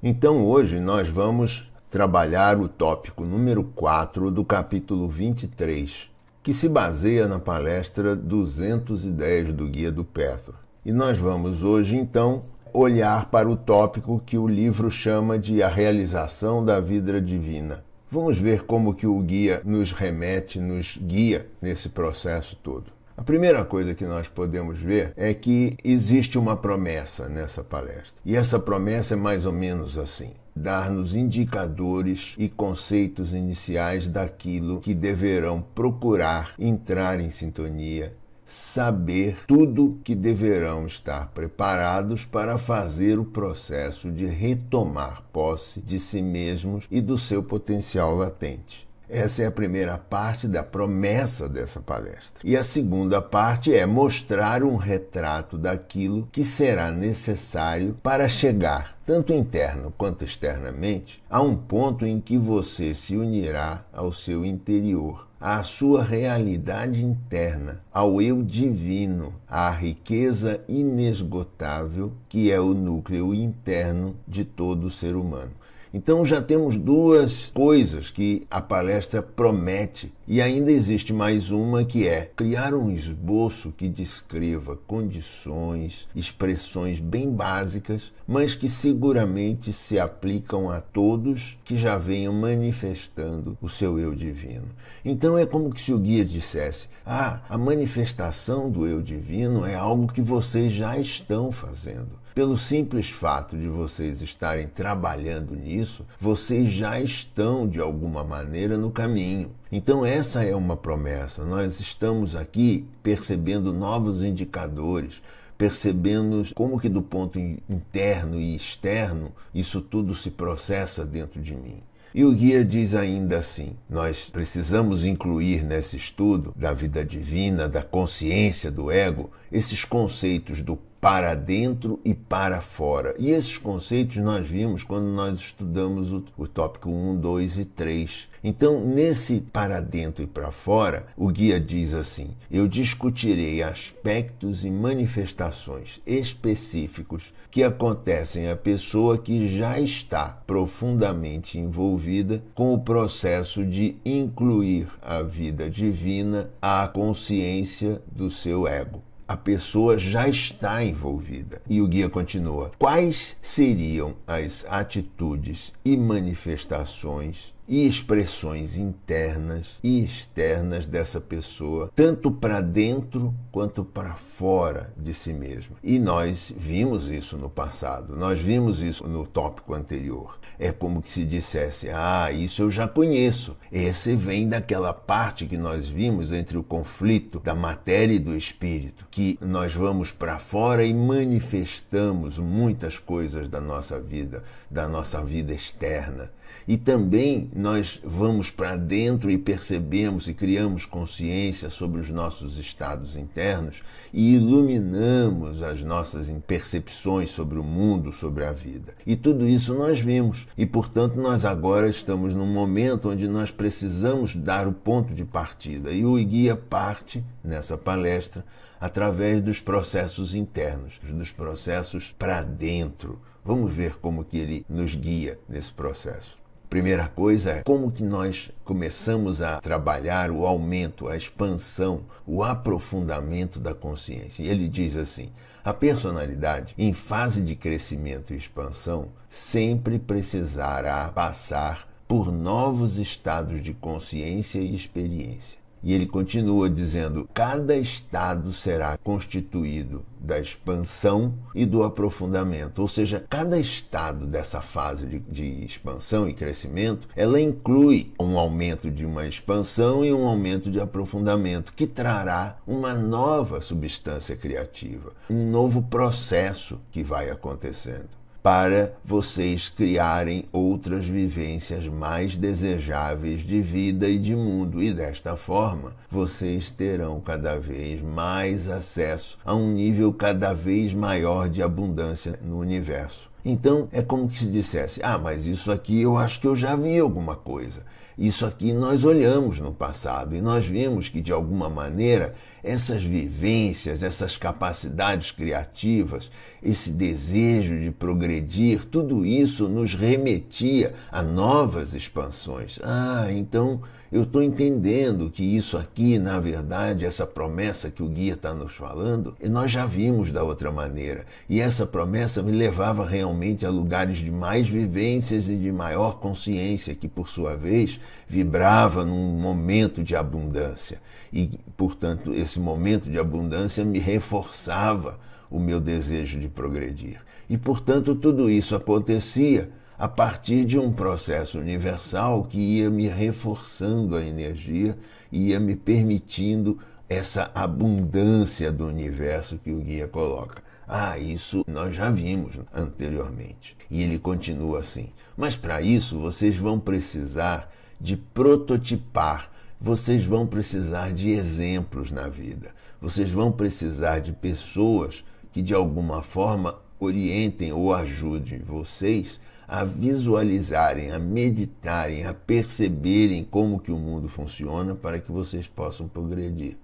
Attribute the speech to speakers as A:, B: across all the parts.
A: Então hoje nós vamos trabalhar o tópico número 4 do capítulo 23, que se baseia na palestra 210 do Guia do Petro. E nós vamos hoje então olhar para o tópico que o livro chama de a realização da vida divina. Vamos ver como que o guia nos remete, nos guia nesse processo todo. A primeira coisa que nós podemos ver é que existe uma promessa nessa palestra. E essa promessa é mais ou menos assim: dar-nos indicadores e conceitos iniciais daquilo que deverão procurar entrar em sintonia saber tudo que deverão estar preparados para fazer o processo de retomar posse de si mesmos e do seu potencial latente. Essa é a primeira parte da promessa dessa palestra. E a segunda parte é mostrar um retrato daquilo que será necessário para chegar, tanto interno quanto externamente, a um ponto em que você se unirá ao seu interior, à sua realidade interna, ao eu divino, à riqueza inesgotável que é o núcleo interno de todo ser humano. Então já temos duas coisas que a palestra promete e ainda existe mais uma que é criar um esboço que descreva condições, expressões bem básicas, mas que seguramente se aplicam a todos que já venham manifestando o seu eu divino. Então é como se o guia dissesse: "Ah, a manifestação do eu divino é algo que vocês já estão fazendo. Pelo simples fato de vocês estarem trabalhando nisso, vocês já estão de alguma maneira no caminho. Então, essa é uma promessa. Nós estamos aqui percebendo novos indicadores, percebendo como que do ponto interno e externo isso tudo se processa dentro de mim. E o guia diz ainda assim: nós precisamos incluir nesse estudo da vida divina, da consciência do ego, esses conceitos do para dentro e para fora. E esses conceitos nós vimos quando nós estudamos o, o tópico 1, 2 e 3. Então, nesse para dentro e para fora, o guia diz assim: Eu discutirei aspectos e manifestações específicos que acontecem à pessoa que já está profundamente envolvida com o processo de incluir a vida divina à consciência do seu ego a pessoa já está envolvida. E o guia continua: quais seriam as atitudes e manifestações e expressões internas e externas dessa pessoa, tanto para dentro quanto para fora de si mesma. E nós vimos isso no passado, nós vimos isso no tópico anterior. É como que se dissesse: "Ah, isso eu já conheço. Esse vem daquela parte que nós vimos entre o conflito da matéria e do espírito, que nós vamos para fora e manifestamos muitas coisas da nossa vida, da nossa vida externa e também nós vamos para dentro e percebemos e criamos consciência sobre os nossos estados internos e iluminamos as nossas percepções sobre o mundo, sobre a vida. E tudo isso nós vimos. E portanto, nós agora estamos num momento onde nós precisamos dar o ponto de partida. E o guia parte nessa palestra através dos processos internos, dos processos para dentro. Vamos ver como que ele nos guia nesse processo. Primeira coisa é como que nós começamos a trabalhar o aumento, a expansão, o aprofundamento da consciência. E ele diz assim: a personalidade, em fase de crescimento e expansão, sempre precisará passar por novos estados de consciência e experiência. E ele continua dizendo: cada estado será constituído da expansão e do aprofundamento. Ou seja, cada estado dessa fase de, de, expansão e crescimento, ela inclui um aumento de uma expansão e um aumento de aprofundamento, que trará uma nova substância criativa, um novo processo que vai acontecendo para vocês criarem outras vivências mais desejáveis de vida e de mundo, e desta forma vocês terão cada vez mais acesso a um nível cada vez maior de abundância no universo. Então é como se dissesse: ah, mas isso aqui eu acho que eu já vi alguma coisa. Isso aqui nós olhamos no passado e nós vimos que de alguma maneira essas vivências, essas capacidades criativas, esse desejo de progredir, tudo isso nos remetia a novas expansões. Ah, então eu estou entendendo que isso aqui, na verdade, essa promessa que o guia está nos falando, nós já vimos da outra maneira. E essa promessa me levava realmente a lugares de mais vivências e de maior consciência, que por sua vez vibrava num momento de abundância e, portanto, esse momento de abundância me reforçava o meu desejo de progredir. E, portanto, tudo isso acontecia a partir de um processo universal que ia me reforçando a energia, ia me permitindo essa abundância do universo que o guia coloca. Ah, isso nós já vimos anteriormente. E ele continua assim. Mas para isso vocês vão precisar de prototipar vocês vão precisar de exemplos na vida. Vocês vão precisar de pessoas que de alguma forma orientem ou ajudem vocês a visualizarem, a meditarem, a perceberem como que o mundo funciona para que vocês possam progredir.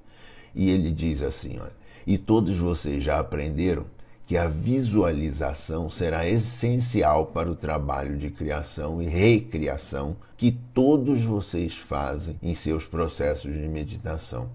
A: E ele diz assim, olha, e todos vocês já aprenderam que a visualização será essencial para o trabalho de criação e recriação que todos vocês fazem em seus processos de meditação.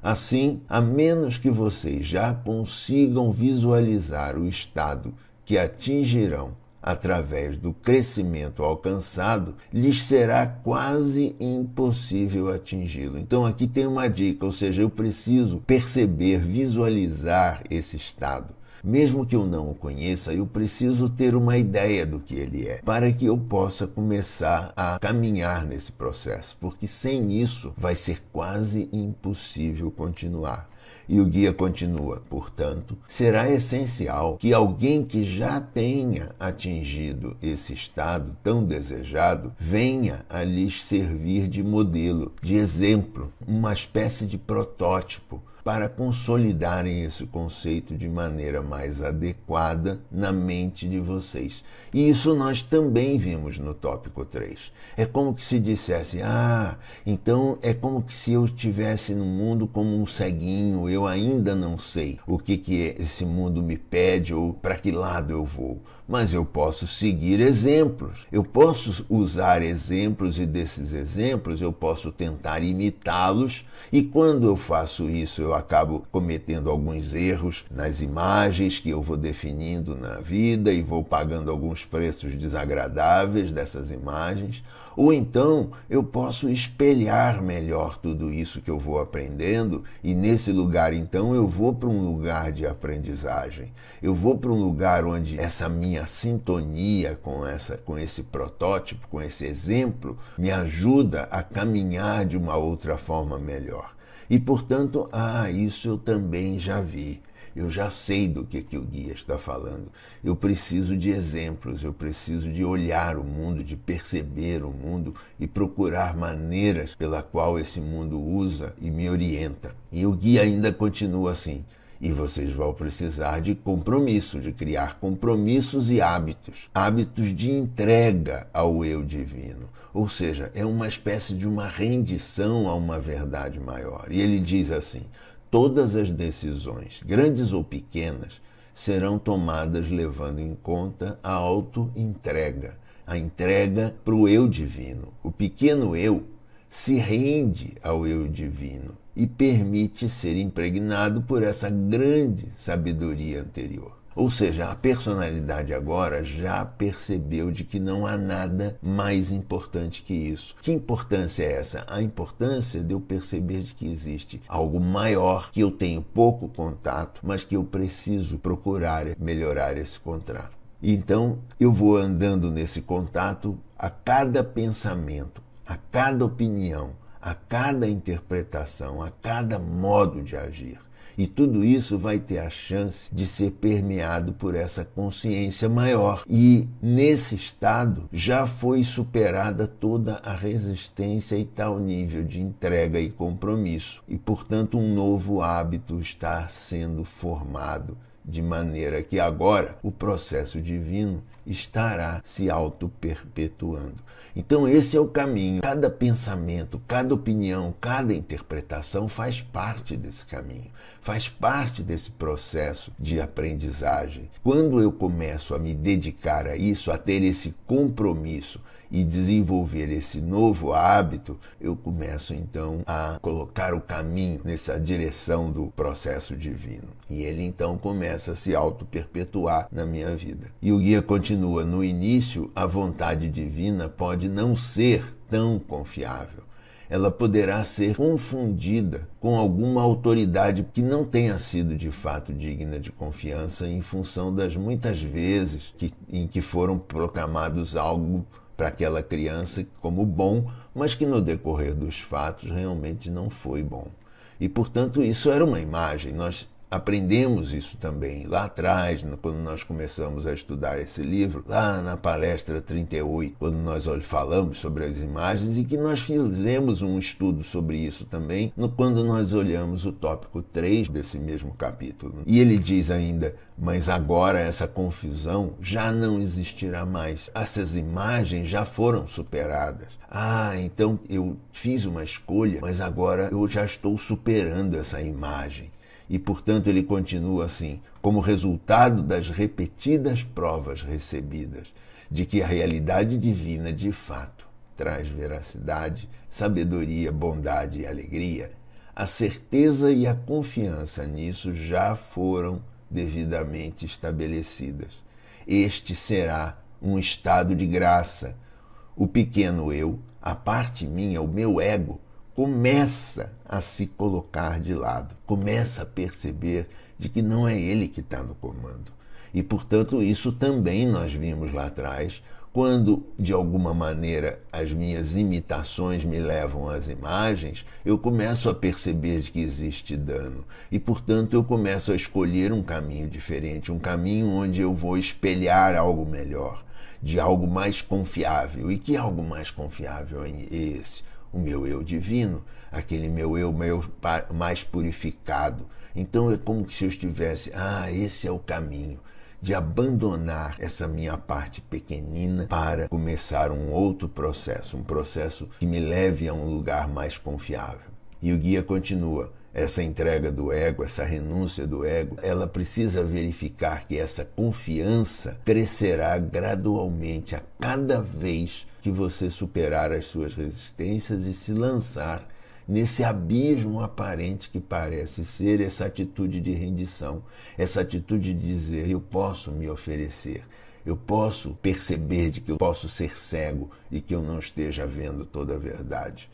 A: Assim, a menos que vocês já consigam visualizar o estado que atingirão através do crescimento alcançado, lhes será quase impossível atingi-lo. Então aqui tem uma dica, ou seja, eu preciso perceber, visualizar esse estado. Mesmo que eu não o conheça, eu preciso ter uma ideia do que ele é, para que eu possa começar a caminhar nesse processo, porque sem isso vai ser quase impossível continuar. E o guia continua, portanto, será essencial que alguém que já tenha atingido esse estado tão desejado venha a lhes servir de modelo, de exemplo, uma espécie de protótipo para consolidarem esse conceito de maneira mais adequada na mente de vocês. E isso nós também vimos no tópico 3. É como que se dissesse: "Ah, então é como que se eu estivesse no mundo como um ceguinho, eu ainda não sei o que que esse mundo me pede ou para que lado eu vou" mas eu posso seguir exemplos. Eu posso usar exemplos e desses exemplos eu posso tentar imitá-los. E quando eu faço isso, eu acabo cometendo alguns erros nas imagens que eu vou definindo na vida e vou pagando alguns preços desagradáveis dessas imagens ou então eu posso espelhar melhor tudo isso que eu vou aprendendo, e nesse lugar então eu vou para um lugar de aprendizagem. Eu vou para um lugar onde essa minha sintonia com, essa, com esse protótipo, com esse exemplo, me ajuda a caminhar de uma outra forma melhor. E portanto, ah, isso eu também já vi. Eu já sei do que, que o guia está falando. Eu preciso de exemplos, eu preciso de olhar o mundo, de perceber o mundo e procurar maneiras pela qual esse mundo usa e me orienta. E o guia ainda continua assim. E vocês vão precisar de compromisso, de criar compromissos e hábitos, hábitos de entrega ao eu divino. Ou seja, é uma espécie de uma rendição a uma verdade maior. E ele diz assim: Todas as decisões, grandes ou pequenas, serão tomadas levando em conta a auto-entrega, a entrega para o eu divino. O pequeno eu se rende ao eu divino e permite ser impregnado por essa grande sabedoria anterior. Ou seja, a personalidade agora já percebeu de que não há nada mais importante que isso. Que importância é essa? A importância de eu perceber de que existe algo maior que eu tenho pouco contato, mas que eu preciso procurar melhorar esse contato. Então, eu vou andando nesse contato a cada pensamento, a cada opinião, a cada interpretação, a cada modo de agir. E tudo isso vai ter a chance de ser permeado por essa consciência maior. E nesse estado já foi superada toda a resistência e tal nível de entrega e compromisso. E portanto, um novo hábito está sendo formado de maneira que agora o processo divino estará se auto-perpetuando. Então, esse é o caminho. Cada pensamento, cada opinião, cada interpretação faz parte desse caminho faz parte desse processo de aprendizagem. Quando eu começo a me dedicar a isso, a ter esse compromisso e desenvolver esse novo hábito, eu começo então a colocar o caminho nessa direção do processo divino. E ele então começa a se auto-perpetuar na minha vida. E o guia continua: no início, a vontade divina pode não ser tão confiável ela poderá ser confundida com alguma autoridade que não tenha sido de fato digna de confiança em função das muitas vezes que, em que foram proclamados algo para aquela criança como bom, mas que no decorrer dos fatos realmente não foi bom. E portanto, isso era uma imagem. Nós aprendemos isso também lá atrás, quando nós começamos a estudar esse livro, lá na palestra 38, quando nós falamos sobre as imagens e que nós fizemos um estudo sobre isso também quando nós olhamos o tópico 3 desse mesmo capítulo. E ele diz ainda: mas agora essa confusão já não existirá mais. Essas imagens já foram superadas. Ah, então eu fiz uma escolha, mas agora eu já estou superando essa imagem e, portanto, ele continua assim, como resultado das repetidas provas recebidas de que a realidade divina de fato traz veracidade, sabedoria, bondade e alegria, a certeza e a confiança nisso já foram devidamente estabelecidas. Este será um estado de graça. O pequeno eu, a parte minha, o meu ego, começa a se colocar de lado, começa a perceber de que não é ele que está no comando. E, portanto, isso também nós vimos lá atrás, quando, de alguma maneira, as minhas imitações me levam às imagens, eu começo a perceber de que existe dano. E, portanto, eu começo a escolher um caminho diferente, um caminho onde eu vou espelhar algo melhor, de algo mais confiável. E que algo mais confiável é esse? O meu eu divino, aquele meu eu meu mais purificado. Então é como se eu estivesse, ah, esse é o caminho de abandonar essa minha parte pequenina para começar um outro processo, um processo que me leve a um lugar mais confiável. E o guia continua: essa entrega do ego, essa renúncia do ego, ela precisa verificar que essa confiança crescerá gradualmente a cada vez que você superar as suas resistências e se lançar nesse abismo aparente que parece ser essa atitude de rendição, essa atitude de dizer eu posso me oferecer, eu posso perceber de que eu posso ser cego e que eu não esteja vendo toda a verdade.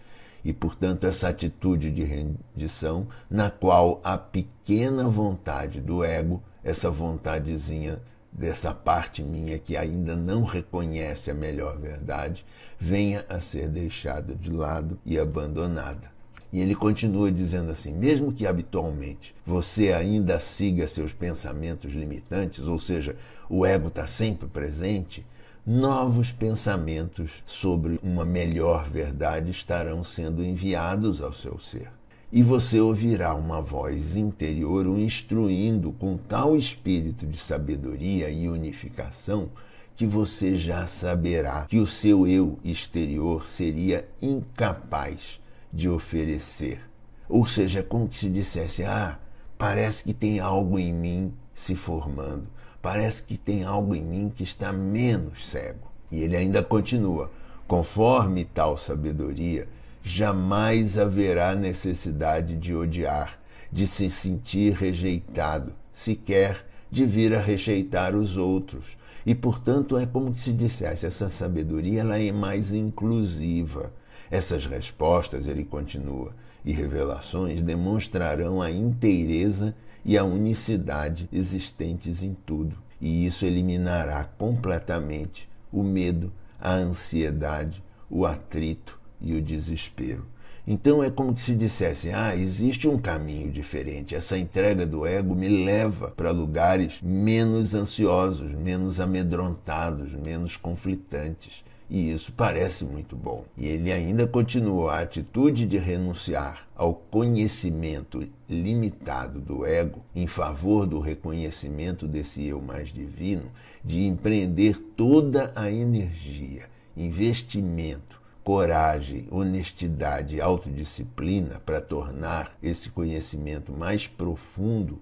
A: E, portanto, essa atitude de rendição, na qual a pequena vontade do ego, essa vontadezinha dessa parte minha que ainda não reconhece a melhor verdade venha a ser deixada de lado e abandonada. E ele continua dizendo assim: mesmo que habitualmente você ainda siga seus pensamentos limitantes, ou seja, o ego está sempre presente, novos pensamentos sobre uma melhor verdade estarão sendo enviados ao seu ser. E você ouvirá uma voz interior o instruindo com tal espírito de sabedoria e unificação que você já saberá que o seu eu exterior seria incapaz de oferecer. Ou seja, é como que se dissesse: ah, parece que tem algo em mim se formando, parece que tem algo em mim que está menos cego. E ele ainda continua: conforme tal sabedoria, jamais haverá necessidade de odiar, de se sentir rejeitado, sequer de vir a rejeitar os outros. E, portanto, é como se dissesse, essa sabedoria ela é mais inclusiva. Essas respostas, ele continua, e revelações demonstrarão a inteireza e a unicidade existentes em tudo, e isso eliminará completamente o medo, a ansiedade, o atrito e o desespero. Então é como se dissesse: ah, existe um caminho diferente. Essa entrega do ego me leva para lugares menos ansiosos, menos amedrontados, menos conflitantes e isso parece muito bom. E ele ainda continua: a atitude de renunciar ao conhecimento limitado do ego em favor do reconhecimento desse eu mais divino, de empreender toda a energia, investimento, coragem, honestidade e autodisciplina para tornar esse conhecimento mais profundo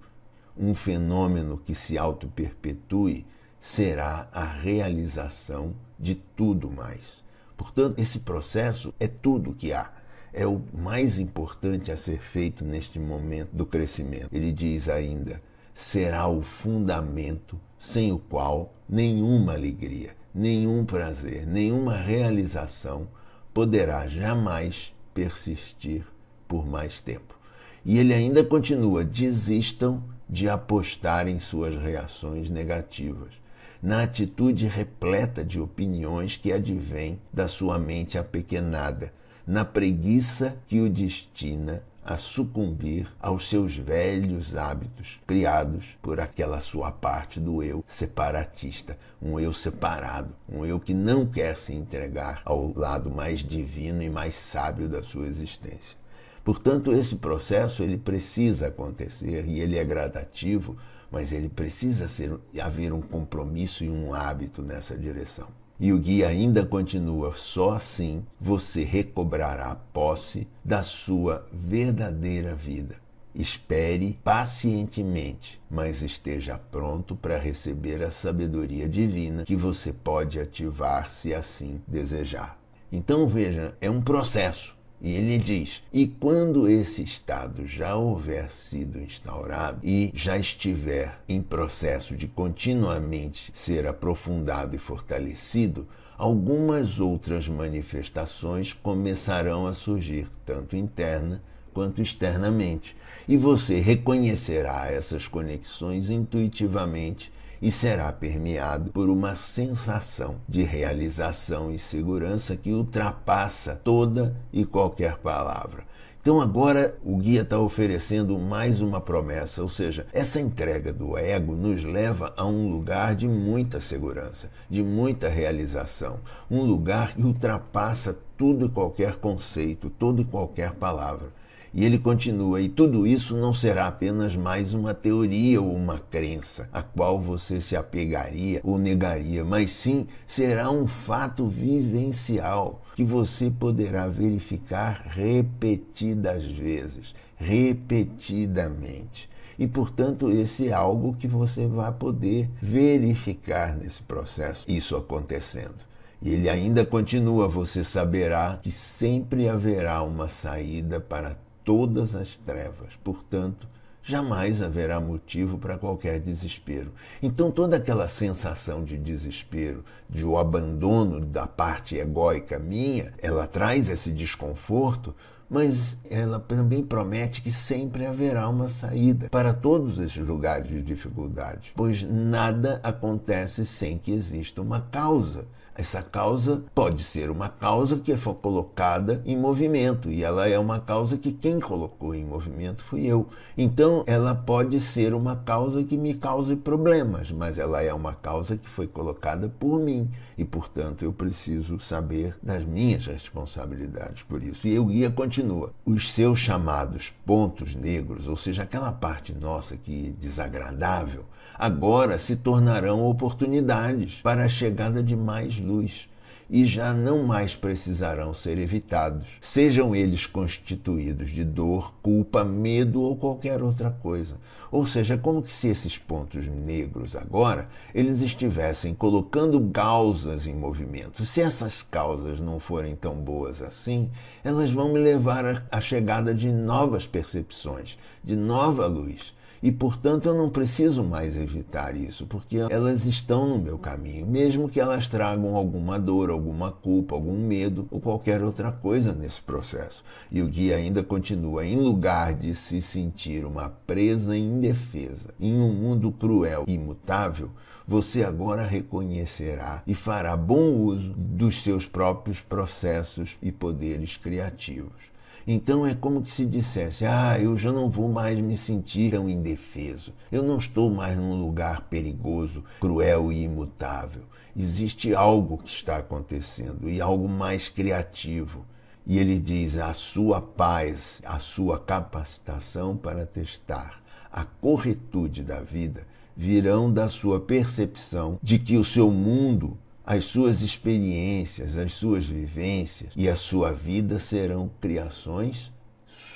A: um fenômeno que se auto-perpetue será a realização de tudo mais. Portanto, esse processo é tudo que há. É o mais importante a ser feito neste momento do crescimento. Ele diz ainda: será o fundamento sem o qual nenhuma alegria, nenhum prazer, nenhuma realização poderá jamais persistir por mais tempo. E ele ainda continua: desistam de apostar em suas reações negativas na atitude repleta de opiniões que advém da sua mente apequenada, na preguiça que o destina a sucumbir aos seus velhos hábitos criados por aquela sua parte do eu separatista, um eu separado, um eu que não quer se entregar ao lado mais divino e mais sábio da sua existência. Portanto, esse processo ele precisa acontecer e ele é gradativo mas ele precisa ser, haver um compromisso e um hábito nessa direção. E o guia ainda continua: só assim você recobrará a posse da sua verdadeira vida. Espere pacientemente, mas esteja pronto para receber a sabedoria divina que você pode ativar se assim desejar. Então veja, é um processo. E ele diz: e quando esse Estado já houver sido instaurado e já estiver em processo de continuamente ser aprofundado e fortalecido, algumas outras manifestações começarão a surgir, tanto interna quanto externamente, e você reconhecerá essas conexões intuitivamente e será permeado por uma sensação de realização e segurança que ultrapassa toda e qualquer palavra. Então agora o guia está oferecendo mais uma promessa, ou seja, essa entrega do ego nos leva a um lugar de muita segurança, de muita realização, um lugar que ultrapassa todo e qualquer conceito, todo e qualquer palavra. E ele continua: e tudo isso não será apenas mais uma teoria ou uma crença a qual você se apegaria ou negaria, mas sim será um fato vivencial que você poderá verificar repetidas vezes, repetidamente. E, portanto, esse é algo que você vai poder verificar nesse processo, isso acontecendo. E ele ainda continua: você saberá que sempre haverá uma saída para todas as trevas. Portanto, jamais haverá motivo para qualquer desespero. Então, toda aquela sensação de desespero, de o abandono da parte egóica minha, ela traz esse desconforto, mas ela também promete que sempre haverá uma saída para todos esses lugares de dificuldade, pois nada acontece sem que exista uma causa. Essa causa pode ser uma causa que é foi colocada em movimento e ela é uma causa que quem colocou em movimento fui eu. Então, ela pode ser uma causa que me cause problemas, mas ela é uma causa que foi colocada por mim e, portanto, eu preciso saber das minhas responsabilidades por isso. E o guia continua: os seus chamados pontos negros, ou seja, aquela parte nossa que é desagradável agora se tornarão oportunidades para a chegada de mais luz e já não mais precisarão ser evitados, sejam eles constituídos de dor, culpa, medo ou qualquer outra coisa. Ou seja, como que se esses pontos negros agora eles estivessem colocando causas em movimento. Se essas causas não forem tão boas assim, elas vão me levar à chegada de novas percepções, de nova luz e, portanto, eu não preciso mais evitar isso, porque elas estão no meu caminho, mesmo que elas tragam alguma dor, alguma culpa, algum medo ou qualquer outra coisa nesse processo. E o guia ainda continua, em lugar de se sentir uma presa indefesa em um mundo cruel e imutável, você agora reconhecerá e fará bom uso dos seus próprios processos e poderes criativos. Então é como se dissesse: ah, eu já não vou mais me sentir tão indefeso, eu não estou mais num lugar perigoso, cruel e imutável. Existe algo que está acontecendo e algo mais criativo. E ele diz: a sua paz, a sua capacitação para testar, a corretude da vida virão da sua percepção de que o seu mundo as suas experiências, as suas vivências e a sua vida serão criações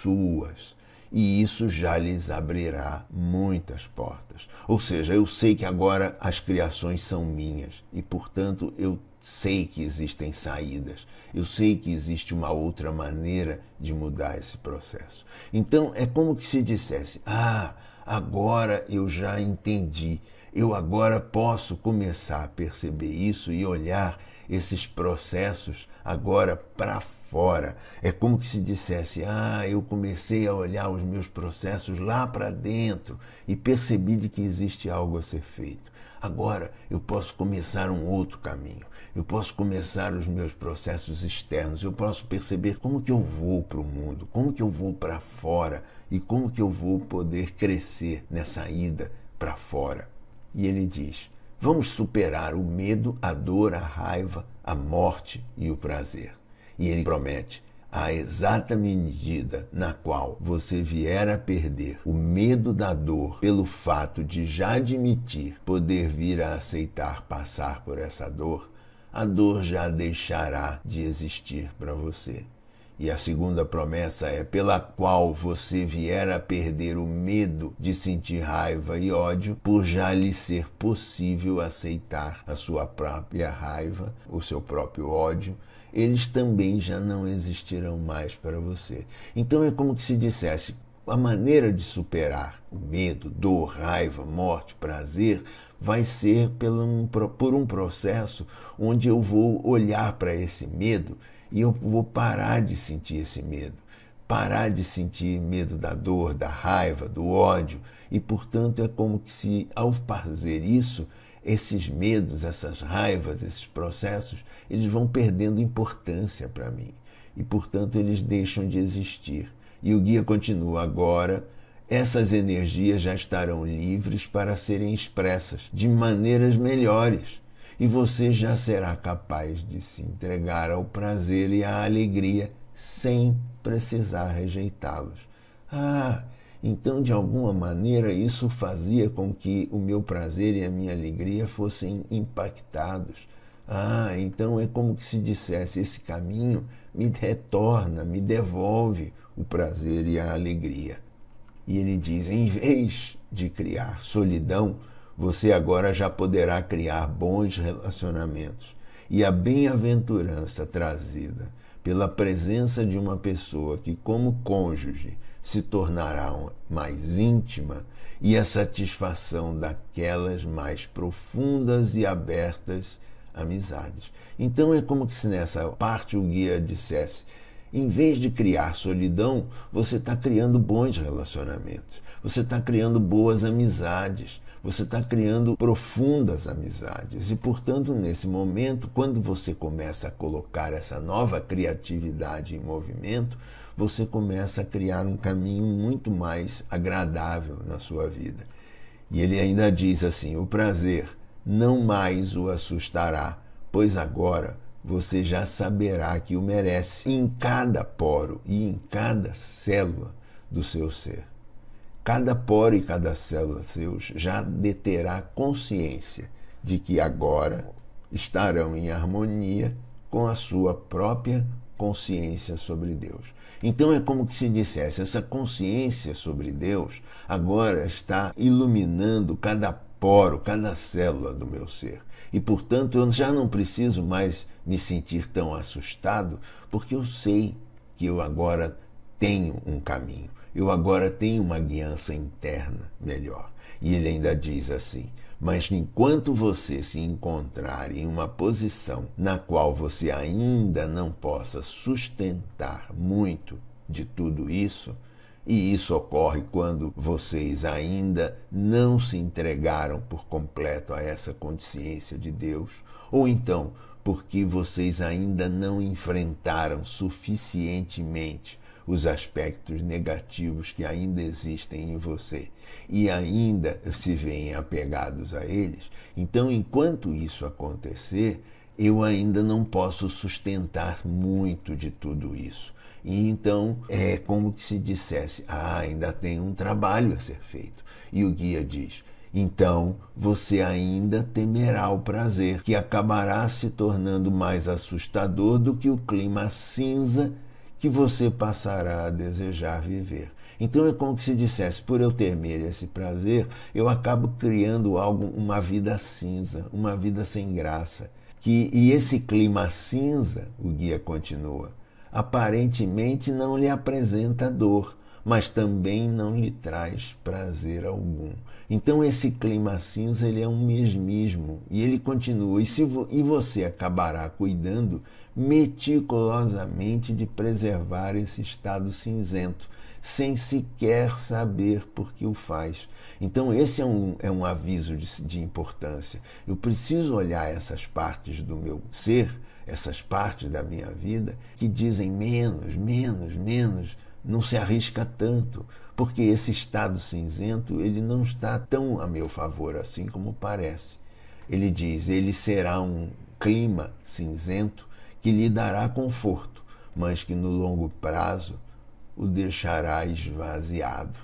A: suas. E isso já lhes abrirá muitas portas. Ou seja, eu sei que agora as criações são minhas e, portanto, eu sei que existem saídas, eu sei que existe uma outra maneira de mudar esse processo. Então é como que se dissesse: ah, agora eu já entendi eu agora posso começar a perceber isso e olhar esses processos agora para fora. É como que se dissesse: "Ah, eu comecei a olhar os meus processos lá para dentro e percebi de que existe algo a ser feito. Agora eu posso começar um outro caminho. Eu posso começar os meus processos externos. Eu posso perceber como que eu vou para o mundo, como que eu vou para fora e como que eu vou poder crescer nessa ida para fora. E ele diz: vamos superar o medo, a dor, a raiva, a morte e o prazer. E ele promete a exata medida na qual você vier a perder o medo da dor pelo fato de já admitir poder vir a aceitar passar por essa dor, a dor já deixará de existir para você. E a segunda promessa é: pela qual você vier a perder o medo de sentir raiva e ódio, por já lhe ser possível aceitar a sua própria raiva, o seu próprio ódio, eles também já não existirão mais para você. Então é como se dissesse: a maneira de superar o medo, dor, raiva, morte, prazer, vai ser por um processo onde eu vou olhar para esse medo e eu vou parar de sentir esse medo, parar de sentir medo da dor, da raiva, do ódio. E, portanto, é como que se, ao fazer isso, esses medos, essas raivas, esses processos, eles vão perdendo importância para mim. E, portanto, eles deixam de existir. E o guia continua agora essas energias já estarão livres para serem expressas de maneiras melhores e você já será capaz de se entregar ao prazer e à alegria sem precisar rejeitá-los. Ah, então de alguma maneira isso fazia com que o meu prazer e a minha alegria fossem impactados. Ah, então é como que se dissesse: esse caminho me retorna, me devolve o prazer e a alegria. E ele diz: em vez de criar solidão, você agora já poderá criar bons relacionamentos. E a bem-aventurança trazida pela presença de uma pessoa que, como cônjuge, se tornará mais íntima e a satisfação daquelas mais profundas e abertas amizades. Então é como se nessa parte o guia dissesse: em vez de criar solidão, você está criando bons relacionamentos, você está criando boas amizades, você está criando profundas amizades. E, portanto, nesse momento, quando você começa a colocar essa nova criatividade em movimento, você começa a criar um caminho muito mais agradável na sua vida. E ele ainda diz assim: o prazer não mais o assustará, pois agora você já saberá que o merece em cada poro e em cada célula do seu ser. Cada poro e cada célula seus já deterá consciência de que agora estarão em harmonia com a sua própria consciência sobre Deus. Então é como que se dissesse, essa consciência sobre Deus agora está iluminando cada poro, cada célula do meu ser. E portanto eu já não preciso mais me sentir tão assustado, porque eu sei que eu agora tenho um caminho eu agora tenho uma guiança interna melhor. E ele ainda diz assim: mas enquanto você se encontrar em uma posição na qual você ainda não possa sustentar muito de tudo isso, e isso ocorre quando vocês ainda não se entregaram por completo a essa consciência de Deus, ou então porque vocês ainda não enfrentaram suficientemente os aspectos negativos que ainda existem em você e ainda se veem apegados a eles, então enquanto isso acontecer, eu ainda não posso sustentar muito de tudo isso. E então é como se dissesse: ah, ainda tem um trabalho a ser feito. E o guia diz: então você ainda temerá o prazer, que acabará se tornando mais assustador do que o clima cinza que você passará a desejar viver. Então é como se dissesse, por eu temer esse prazer, eu acabo criando algo, uma vida cinza, uma vida sem graça. Que, e esse clima cinza, o guia continua, aparentemente não lhe apresenta dor, mas também não lhe traz prazer algum. Então esse clima cinza ele é um mesmismo e ele continua e se vo, e você acabará cuidando meticulosamente de preservar esse estado cinzento, sem sequer saber por que o faz. Então, esse é um, é um aviso de, de importância. Eu preciso olhar essas partes do meu ser, essas partes da minha vida, que dizem menos, menos, menos, não se arrisca tanto, porque esse estado cinzento ele não está tão a meu favor assim como parece. Ele diz: ele será um clima cinzento que lhe dará conforto, mas que no longo prazo o deixará esvaziado.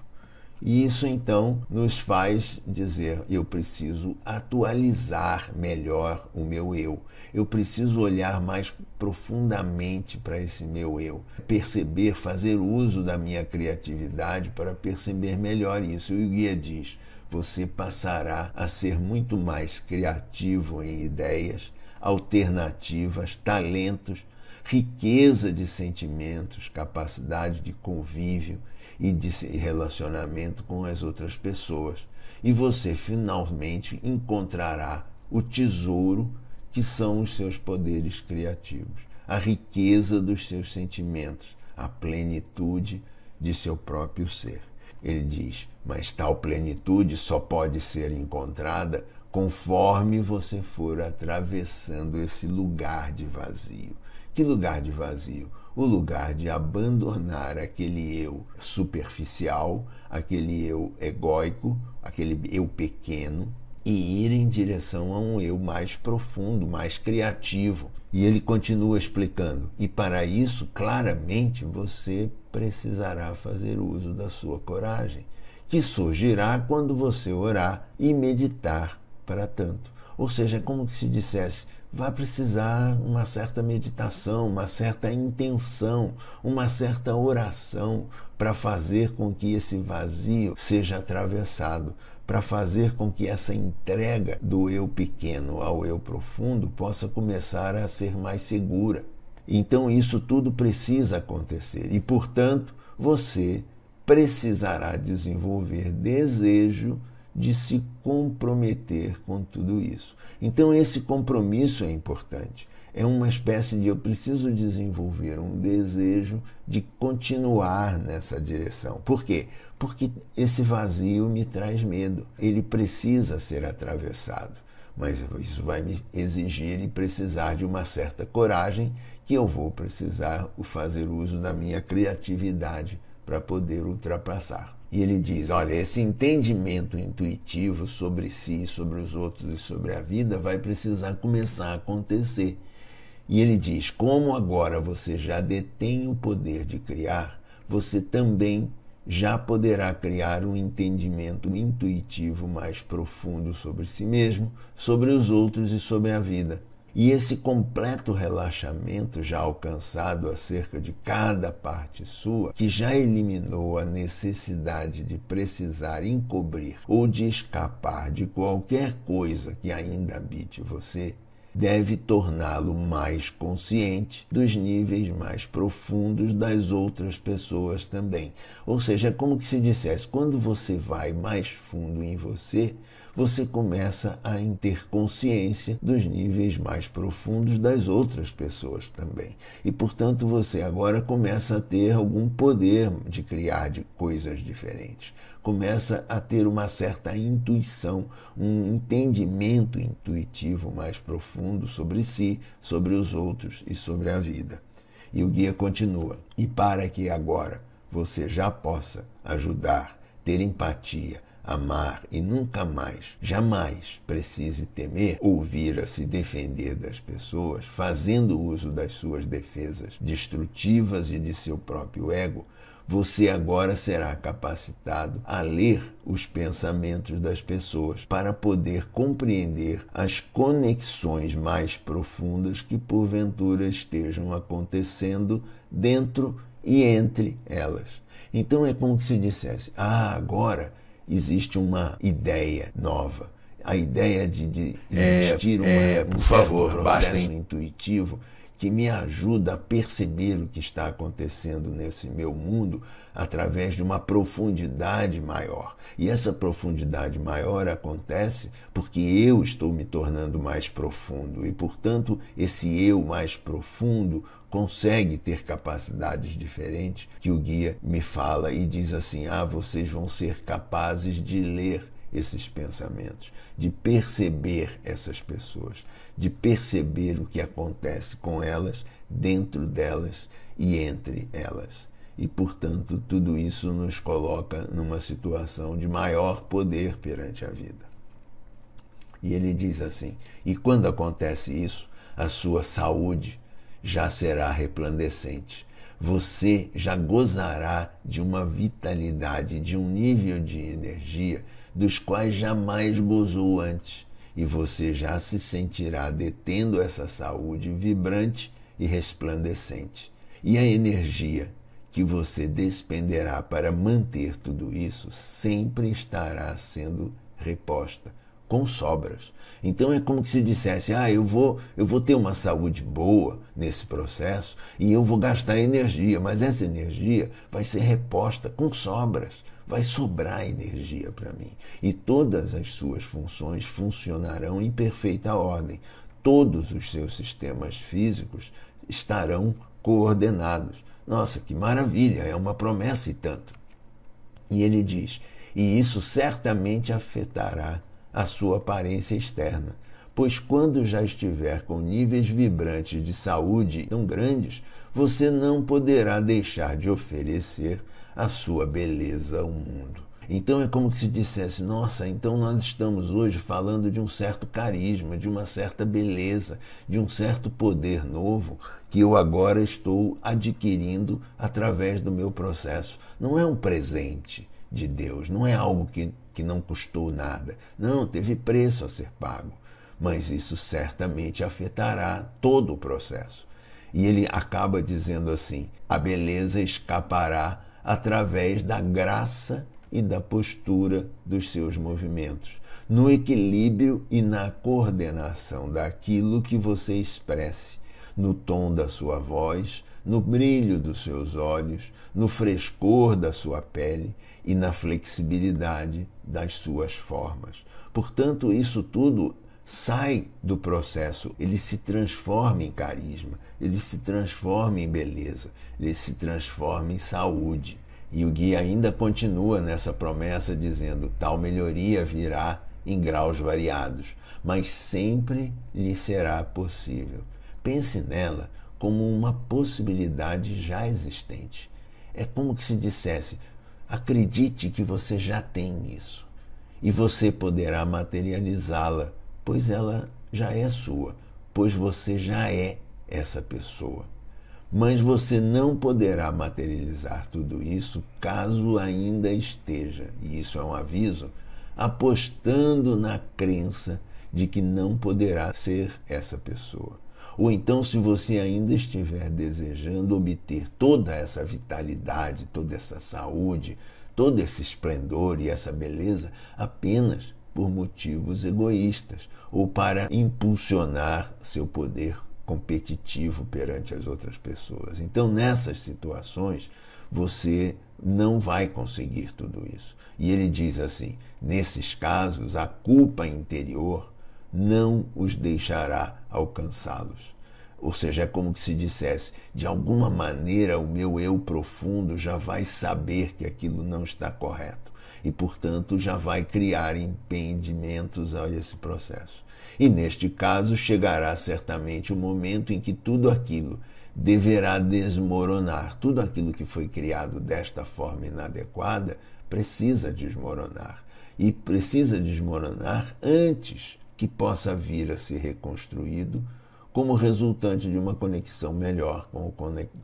A: E isso então nos faz dizer: eu preciso atualizar melhor o meu eu, eu preciso olhar mais profundamente para esse meu eu, perceber, fazer uso da minha criatividade para perceber melhor isso. E o guia diz: você passará a ser muito mais criativo em ideias alternativas, talentos, riqueza de sentimentos, capacidade de convívio e de relacionamento com as outras pessoas. E você finalmente encontrará o tesouro que são os seus poderes criativos, a riqueza dos seus sentimentos, a plenitude de seu próprio ser. Ele diz: Mas tal plenitude só pode ser encontrada conforme você for atravessando esse lugar de vazio. Que lugar de vazio? O lugar de abandonar aquele eu superficial, aquele eu egóico, aquele eu pequeno e ir em direção a um eu mais profundo, mais criativo. E ele continua explicando. E para isso, claramente, você precisará fazer uso da sua coragem, que surgirá quando você orar e meditar para tanto. Ou seja, é como se dissesse: vai precisar uma certa meditação, uma certa intenção, uma certa oração para fazer com que esse vazio seja atravessado, para fazer com que essa entrega do eu pequeno ao eu profundo possa começar a ser mais segura. Então isso tudo precisa acontecer e, portanto, você precisará desenvolver desejo de se comprometer com tudo isso. Então, esse compromisso é importante. É uma espécie de eu preciso desenvolver um desejo de continuar nessa direção. Por quê? Porque esse vazio me traz medo. Ele precisa ser atravessado. Mas isso vai me exigir e precisar de uma certa coragem que eu vou precisar fazer uso da minha criatividade para poder ultrapassar. E ele diz: olha, esse entendimento intuitivo sobre si, sobre os outros e sobre a vida vai precisar começar a acontecer. E ele diz: como agora você já detém o poder de criar, você também já poderá criar um entendimento intuitivo mais profundo sobre si mesmo, sobre os outros e sobre a vida. E esse completo relaxamento já alcançado acerca de cada parte sua, que já eliminou a necessidade de precisar encobrir ou de escapar de qualquer coisa que ainda habite você, deve torná-lo mais consciente dos níveis mais profundos das outras pessoas também. Ou seja, é como que se dissesse, quando você vai mais fundo em você, você começa a interconsciência dos níveis mais profundos das outras pessoas também. E, portanto, você agora começa a ter algum poder de criar de coisas diferentes. Começa a ter uma certa intuição, um entendimento intuitivo mais profundo sobre si, sobre os outros e sobre a vida. E o guia continua. E para que agora você já possa ajudar, ter empatia, amar e nunca mais, jamais precise temer ou vir a se defender das pessoas, fazendo uso das suas defesas destrutivas e de seu próprio ego, você agora será capacitado a ler os pensamentos das pessoas para poder compreender as conexões mais profundas que porventura estejam acontecendo dentro e entre elas. Então é como se dissesse: Ah, agora existe uma ideia nova. A ideia de, de é, existir é, uma, é, é um por favor, processo basta, intuitivo que me ajuda a perceber o que está acontecendo nesse meu mundo através de uma profundidade maior. E essa profundidade maior acontece porque eu estou me tornando mais profundo e, portanto, esse eu mais profundo consegue ter capacidades diferentes que o guia me fala e diz assim: "Ah, vocês vão ser capazes de ler esses pensamentos, de perceber essas pessoas de perceber o que acontece com elas, dentro delas e entre elas. E, portanto, tudo isso nos coloca numa situação de maior poder perante a vida. E ele diz assim: e quando acontece isso, a sua saúde já será resplandecente. Você já gozará de uma vitalidade, de um nível de energia dos quais jamais gozou antes e você já se sentirá detendo essa saúde vibrante e resplandecente. E a energia que você despenderá para manter tudo isso sempre estará sendo reposta com sobras. Então é como se dissesse: "Ah, eu vou, eu vou ter uma saúde boa nesse processo e eu vou gastar energia, mas essa energia vai ser reposta com sobras vai sobrar energia para mim. E todas as suas funções funcionarão em perfeita ordem. Todos os seus sistemas físicos estarão coordenados. Nossa, que maravilha! É uma promessa e tanto. E ele diz: e isso certamente afetará a sua aparência externa, pois quando já estiver com níveis vibrantes de saúde tão grandes, você não poderá deixar de oferecer a sua beleza ao mundo. Então é como se dissesse: nossa, então nós estamos hoje falando de um certo carisma, de uma certa beleza, de um certo poder novo que eu agora estou adquirindo através do meu processo. Não é um presente de Deus, não é algo que, que não custou nada. Não, teve preço a ser pago. Mas isso certamente afetará todo o processo. E ele acaba dizendo assim: a beleza escapará através da graça e da postura dos seus movimentos, no equilíbrio e na coordenação daquilo que você expresse, no tom da sua voz, no brilho dos seus olhos, no frescor da sua pele e na flexibilidade das suas formas. Portanto, isso tudo sai do processo, ele se transforma em carisma ele se transforma em beleza, ele se transforma em saúde. E o guia ainda continua nessa promessa dizendo: tal melhoria virá em graus variados, mas sempre lhe será possível. Pense nela como uma possibilidade já existente. É como se dissesse: acredite que você já tem isso e você poderá materializá-la, pois ela já é sua, pois você já é essa pessoa. Mas você não poderá materializar tudo isso caso ainda esteja, e isso é um aviso, apostando na crença de que não poderá ser essa pessoa. Ou então, se você ainda estiver desejando obter toda essa vitalidade, toda essa saúde, todo esse esplendor e essa beleza apenas por motivos egoístas ou para impulsionar seu poder competitivo perante as outras pessoas. Então, nessas situações, você não vai conseguir tudo isso. E ele diz assim: nesses casos, a culpa interior não os deixará alcançá-los. Ou seja, é como se dissesse: de alguma maneira o meu eu profundo já vai saber que aquilo não está correto e, portanto, já vai criar impedimentos a esse processo. E neste caso chegará certamente o momento em que tudo aquilo deverá desmoronar. Tudo aquilo que foi criado desta forma inadequada precisa desmoronar. E precisa desmoronar antes que possa vir a ser reconstruído como resultante de uma conexão melhor com o,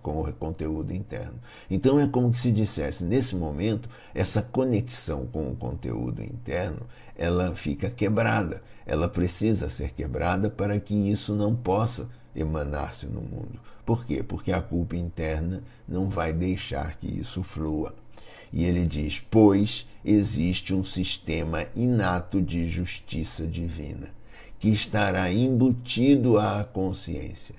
A: com o, conteúdo interno. Então é como se dissesse, nesse momento, essa conexão com o conteúdo interno ela fica quebrada, ela precisa ser quebrada para que isso não possa emanar-se no mundo. Por quê? Porque a culpa interna não vai deixar que isso flua. E ele diz: Pois existe um sistema inato de justiça divina, que estará embutido à consciência.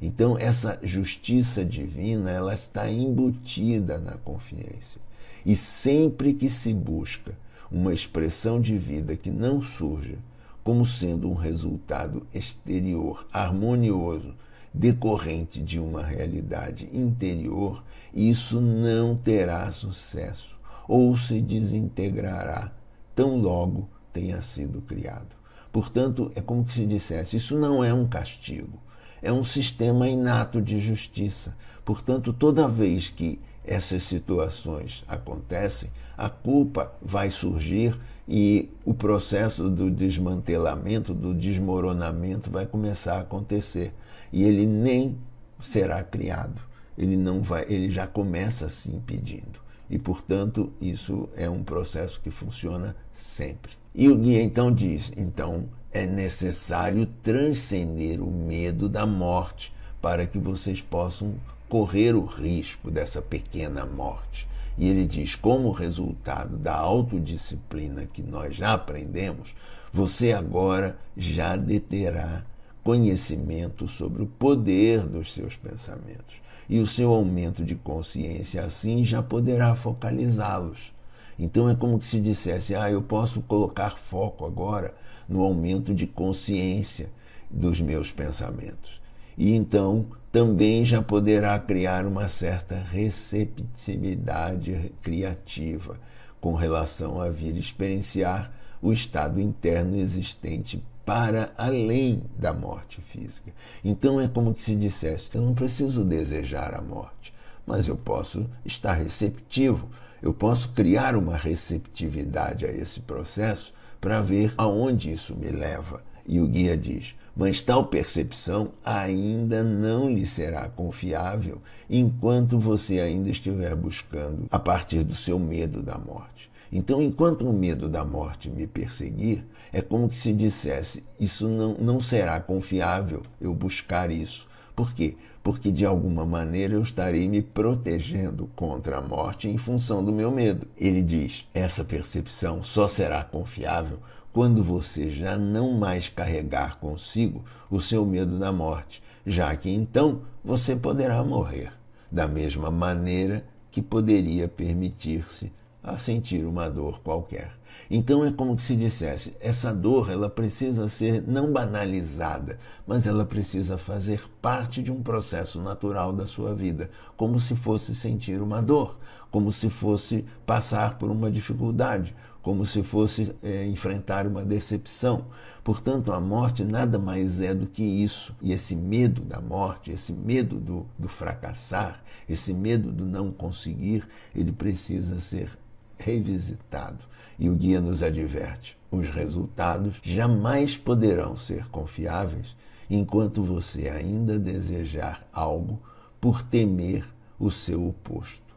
A: Então, essa justiça divina ela está embutida na consciência. E sempre que se busca uma expressão de vida que não surja como sendo um resultado exterior, harmonioso, decorrente de uma realidade interior, isso não terá sucesso ou se desintegrará tão logo tenha sido criado. Portanto, é como se dissesse: isso não é um castigo, é um sistema inato de justiça. Portanto, toda vez que essas situações acontecem, a culpa vai surgir e o processo do desmantelamento, do desmoronamento vai começar a acontecer. E ele nem será criado. Ele não vai, ele já começa se impedindo. E, portanto, isso é um processo que funciona sempre. E o guia então diz: então é necessário transcender o medo da morte para que vocês possam correr o risco dessa pequena morte. E ele diz: como resultado da autodisciplina que nós já aprendemos, você agora já deterá conhecimento sobre o poder dos seus pensamentos. E o seu aumento de consciência assim já poderá focalizá-los. Então é como se dissesse: ah, eu posso colocar foco agora no aumento de consciência dos meus pensamentos e então também já poderá criar uma certa receptividade criativa com relação a vir experienciar o estado interno existente para além da morte física. Então é como se dissesse: eu não preciso desejar a morte, mas eu posso estar receptivo, eu posso criar uma receptividade a esse processo para ver aonde isso me leva. E o guia diz: mas tal percepção ainda não lhe será confiável enquanto você ainda estiver buscando a partir do seu medo da morte. Então, enquanto o medo da morte me perseguir, é como que se dissesse: isso não, não será confiável eu buscar isso. Por quê? Porque de alguma maneira eu estarei me protegendo contra a morte em função do meu medo. Ele diz: essa percepção só será confiável quando você já não mais carregar consigo o seu medo da morte, já que então você poderá morrer, da mesma maneira que poderia permitir-se a sentir uma dor qualquer. Então é como se dissesse, essa dor ela precisa ser não banalizada, mas ela precisa fazer parte de um processo natural da sua vida, como se fosse sentir uma dor, como se fosse passar por uma dificuldade, como se fosse é, enfrentar uma decepção. Portanto, a morte nada mais é do que isso. E esse medo da morte, esse medo do, do fracassar, esse medo do não conseguir, ele precisa ser revisitado. E o guia nos adverte: os resultados jamais poderão ser confiáveis enquanto você ainda desejar algo por temer o seu oposto.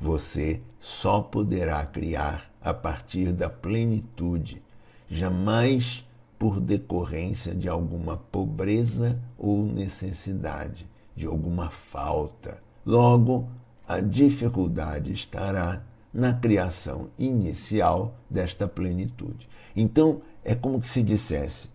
A: Você só poderá criar a partir da plenitude, jamais por decorrência de alguma pobreza ou necessidade, de alguma falta. Logo, a dificuldade estará na criação inicial desta plenitude. Então, é como que se dissesse: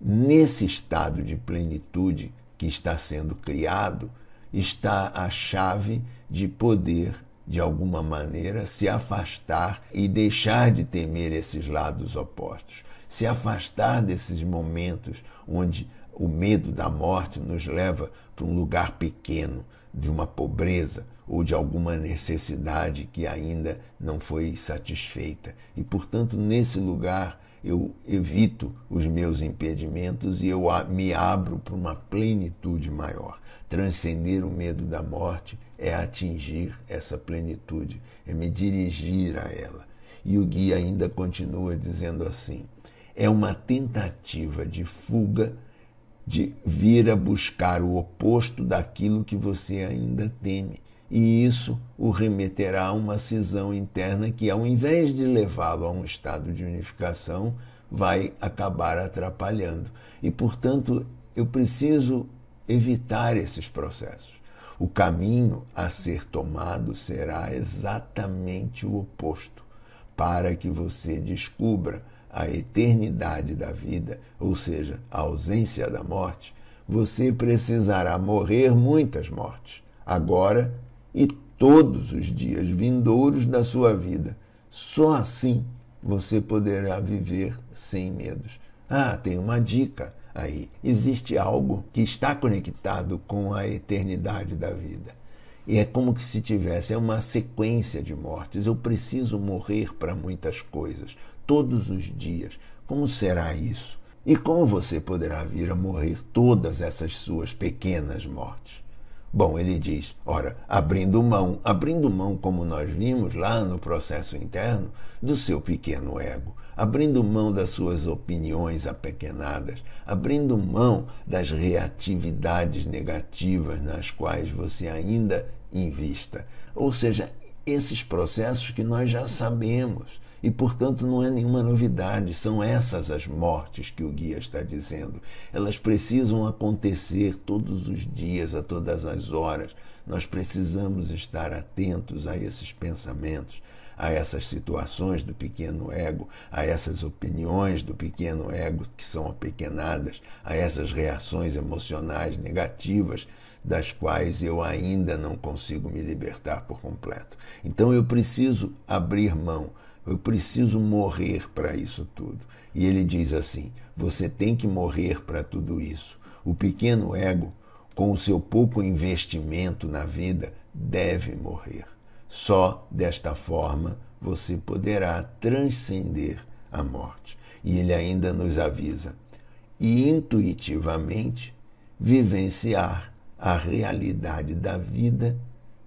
A: nesse estado de plenitude que está sendo criado, está a chave de poder de alguma maneira, se afastar e deixar de temer esses lados opostos, se afastar desses momentos onde o medo da morte nos leva para um lugar pequeno, de uma pobreza ou de alguma necessidade que ainda não foi satisfeita. E, portanto, nesse lugar eu evito os meus impedimentos e eu me abro para uma plenitude maior. Transcender o medo da morte é atingir essa plenitude, é me dirigir a ela. E o guia ainda continua dizendo assim: é uma tentativa de fuga de vir a buscar o oposto daquilo que você ainda teme. E isso o remeterá a uma cisão interna que, ao invés de levá-lo a um estado de unificação, vai acabar atrapalhando. E, portanto, eu preciso evitar esses processos o caminho a ser tomado será exatamente o oposto, para que você descubra a eternidade da vida, ou seja, a ausência da morte, você precisará morrer muitas mortes, agora e todos os dias vindouros da sua vida. Só assim você poderá viver sem medos. Ah, tem uma dica aí. Existe algo que está conectado com a eternidade da vida. E é como que se tivesse, é uma sequência de mortes. Eu preciso morrer para muitas coisas, todos os dias. Como será isso? E como você poderá vir a morrer todas essas suas pequenas mortes? Bom, ele diz, ora, abrindo mão, abrindo mão, como nós vimos lá no processo interno, do seu pequeno ego, abrindo mão das suas opiniões apequenadas, abrindo mão das reatividades negativas nas quais você ainda invista. Ou seja, esses processos que nós já sabemos e, portanto, não é nenhuma novidade, são essas as mortes que o guia está dizendo. Elas precisam acontecer todos os dias, a todas as horas. Nós precisamos estar atentos a esses pensamentos, a essas situações do pequeno ego, a essas opiniões do pequeno ego que são apequenadas, a essas reações emocionais negativas das quais eu ainda não consigo me libertar por completo. Então eu preciso abrir mão, eu preciso morrer para isso tudo. E ele diz assim: você tem que morrer para tudo isso. O pequeno ego, com o seu pouco investimento na vida, deve morrer. Só desta forma você poderá transcender a morte. E ele ainda nos avisa, e intuitivamente vivenciar a realidade da vida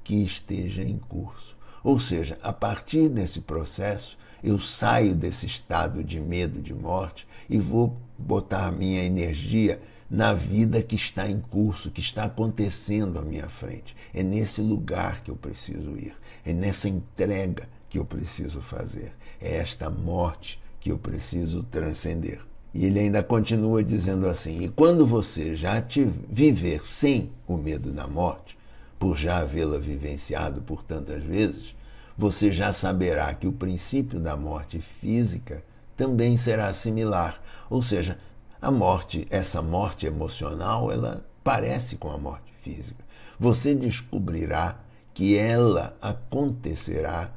A: que esteja em curso. Ou seja, a partir desse processo, eu saio desse estado de medo de morte e vou botar minha energia na vida que está em curso, que está acontecendo à minha frente. É nesse lugar que eu preciso ir é nessa entrega que eu preciso fazer, é esta morte que eu preciso transcender. E ele ainda continua dizendo assim: E quando você já viver sem o medo da morte, por já havê-la vivenciado por tantas vezes, você já saberá que o princípio da morte física também será similar, ou seja, a morte, essa morte emocional, ela parece com a morte física. Você descobrirá que ela acontecerá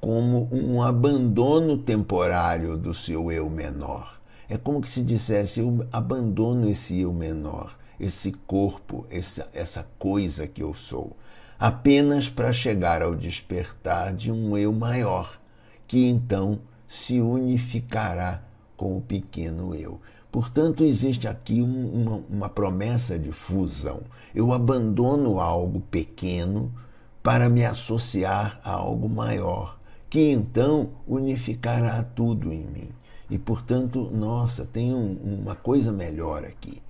A: como um abandono temporário do seu eu menor. É como se dissesse: eu abandono esse eu menor, esse corpo, essa, essa coisa que eu sou, apenas para chegar ao despertar de um eu maior, que então se unificará com o pequeno eu. Portanto, existe aqui uma, uma promessa de fusão. Eu abandono algo pequeno para me associar a algo maior, que então unificará tudo em mim. E portanto, nossa, tem um, uma coisa melhor aqui.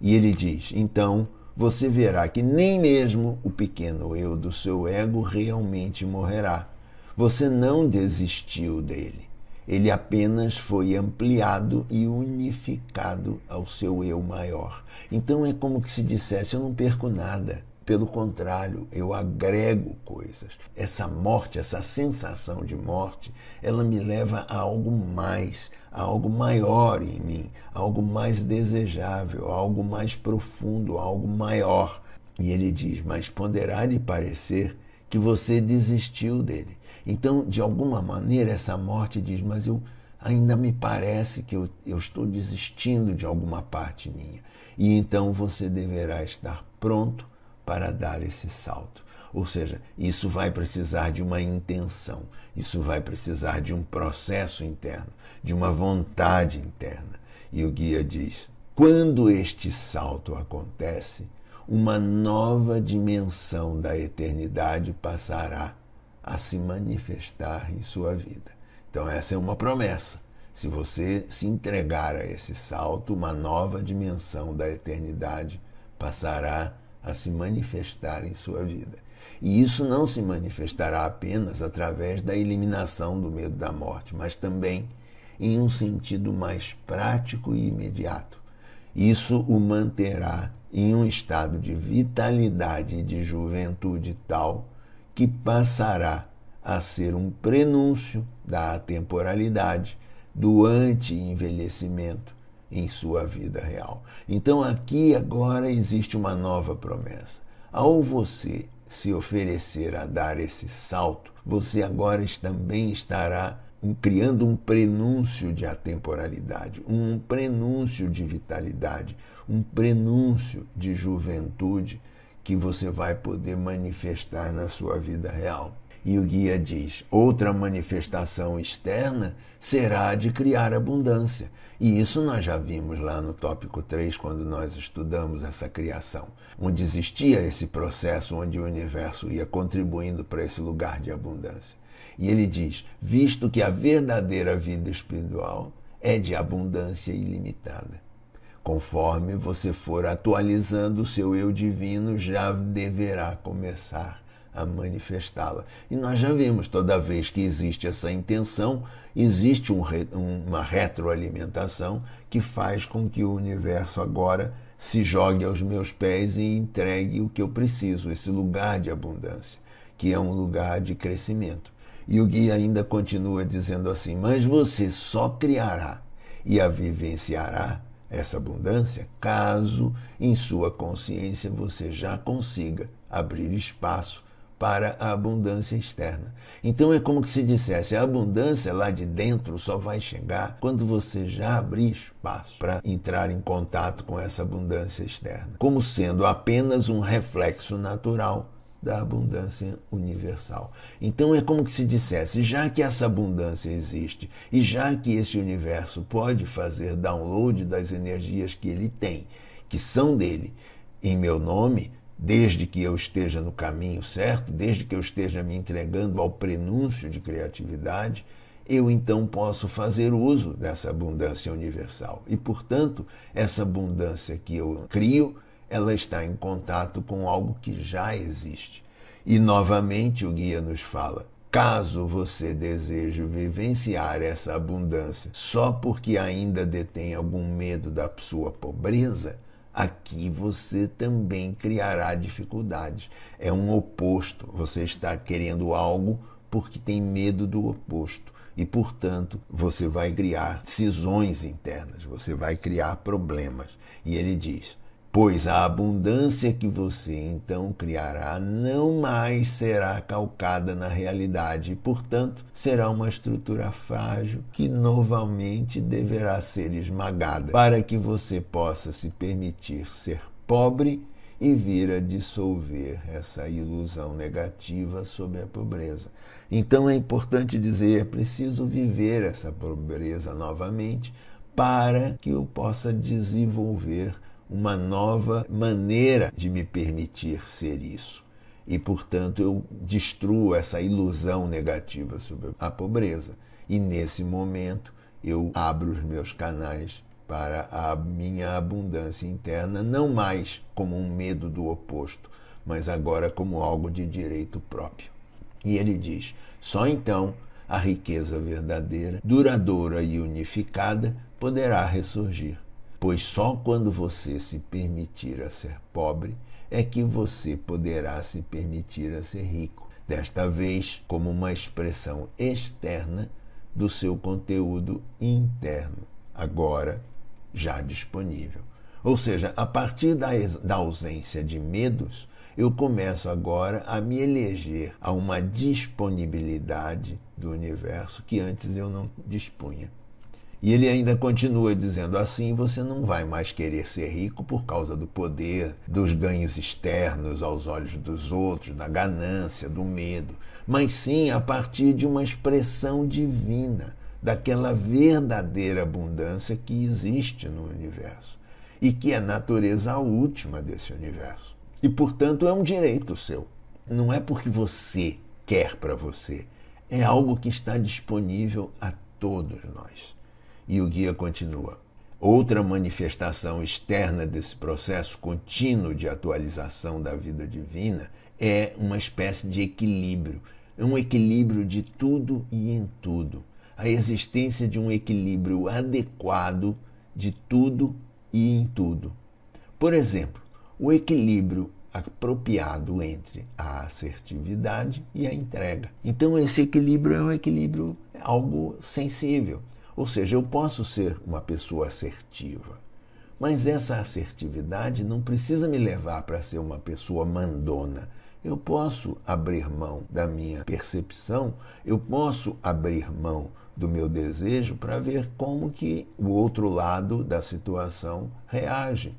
A: E ele diz: então você verá que nem mesmo o pequeno eu do seu ego realmente morrerá. Você não desistiu dele. Ele apenas foi ampliado e unificado ao seu eu maior. Então é como que se dissesse: eu não perco nada. Pelo contrário, eu agrego coisas. Essa morte, essa sensação de morte, ela me leva a algo mais, a algo maior em mim, a algo mais desejável, a algo mais profundo, a algo maior. E ele diz: Mas poderá-lhe parecer que você desistiu dele. Então, de alguma maneira, essa morte diz: Mas eu ainda me parece que eu, eu, estou desistindo de alguma parte minha. E então você deverá estar pronto para dar esse salto. Ou seja, isso vai precisar de uma intenção, isso vai precisar de um processo interno, de uma vontade interna. E o guia diz: quando este salto acontece, uma nova dimensão da eternidade passará a se manifestar em sua vida. Então, essa é uma promessa. Se você se entregar a esse salto, uma nova dimensão da eternidade passará a se manifestar em sua vida. E isso não se manifestará apenas através da eliminação do medo da morte, mas também em um sentido mais prático e imediato. Isso o manterá em um estado de vitalidade e de juventude tal que passará a ser um prenúncio da atemporalidade, do anti-envelhecimento em sua vida real. Então aqui agora existe uma nova promessa. Ao você se oferecer a dar esse salto, você agora também estará criando um prenúncio de atemporalidade, um prenúncio de vitalidade, um prenúncio de juventude que você vai poder manifestar na sua vida real. E o guia diz: outra manifestação externa será a de criar abundância. E isso nós já vimos lá no tópico 3, quando nós estudamos essa criação, onde existia esse processo onde o universo ia contribuindo para esse lugar de abundância. E ele diz: visto que a verdadeira vida espiritual é de abundância ilimitada. Conforme você for atualizando o seu eu divino, já deverá começar a manifestá-la. E nós já vimos, toda vez que existe essa intenção, existe um uma retroalimentação que faz com que o universo agora se jogue aos meus pés e entregue o que eu preciso, esse lugar de abundância, que é um lugar de crescimento. E o guia ainda continua dizendo assim: Mas você só criará e a vivenciará essa abundância caso em sua consciência você já consiga abrir espaço para a abundância externa. Então é como se dissesse, a abundância lá de dentro só vai chegar quando você já abrir espaço para entrar em contato com essa abundância externa, como sendo apenas um reflexo natural da abundância universal. Então é como que se dissesse, já que essa abundância existe e já que esse universo pode fazer download das energias que ele tem, que são dele, em meu nome, desde que eu esteja no caminho certo, desde que eu esteja me entregando ao prenúncio de criatividade, eu então posso fazer uso dessa abundância universal. E, portanto, essa abundância que eu crio, ela está em contato com algo que já existe. E novamente o guia nos fala: caso você deseje vivenciar essa abundância só porque ainda detém algum medo da sua pobreza, aqui você também criará dificuldades. É um oposto. Você está querendo algo porque tem medo do oposto. E, portanto, você vai criar cisões internas, você vai criar problemas. E ele diz: pois a abundância que você então criará não mais será calcada na realidade e, portanto, será uma estrutura frágil que novamente deverá ser esmagada para que você possa se permitir ser pobre e vir a dissolver essa ilusão negativa sobre a pobreza. Então é importante dizer, é preciso viver essa pobreza novamente para que eu possa desenvolver uma nova maneira de me permitir ser isso. E, portanto, eu destruo essa ilusão negativa sobre a pobreza. E nesse momento eu abro os meus canais para a minha abundância interna, não mais como um medo do oposto, mas agora como algo de direito próprio. E ele diz: só então a riqueza verdadeira, duradoura e unificada poderá ressurgir pois só quando você se permitir a ser pobre é que você poderá se permitir a ser rico, desta vez como uma expressão externa do seu conteúdo interno, agora já disponível. Ou seja, a partir da, da ausência de medos, eu começo agora a me eleger a uma disponibilidade do universo que antes eu não dispunha. E ele ainda continua dizendo: assim você não vai mais querer ser rico por causa do poder, dos ganhos externos aos olhos dos outros, da ganância, do medo, mas sim a partir de uma expressão divina, daquela verdadeira abundância que existe no universo e que é a natureza última desse universo. E, portanto, é um direito seu. Não é porque você quer para você, é algo que está disponível a todos nós. E o guia continua. Outra manifestação externa desse processo contínuo de atualização da vida divina é uma espécie de equilíbrio, um equilíbrio de tudo e em tudo, a existência de um equilíbrio adequado de tudo e em tudo. Por exemplo, o equilíbrio apropriado entre a assertividade e a entrega. Então esse equilíbrio é um equilíbrio algo sensível, ou seja, eu posso ser uma pessoa assertiva, mas essa assertividade não precisa me levar para ser uma pessoa mandona. Eu posso abrir mão da minha percepção, eu posso abrir mão do meu desejo para ver como que o outro lado da situação reage.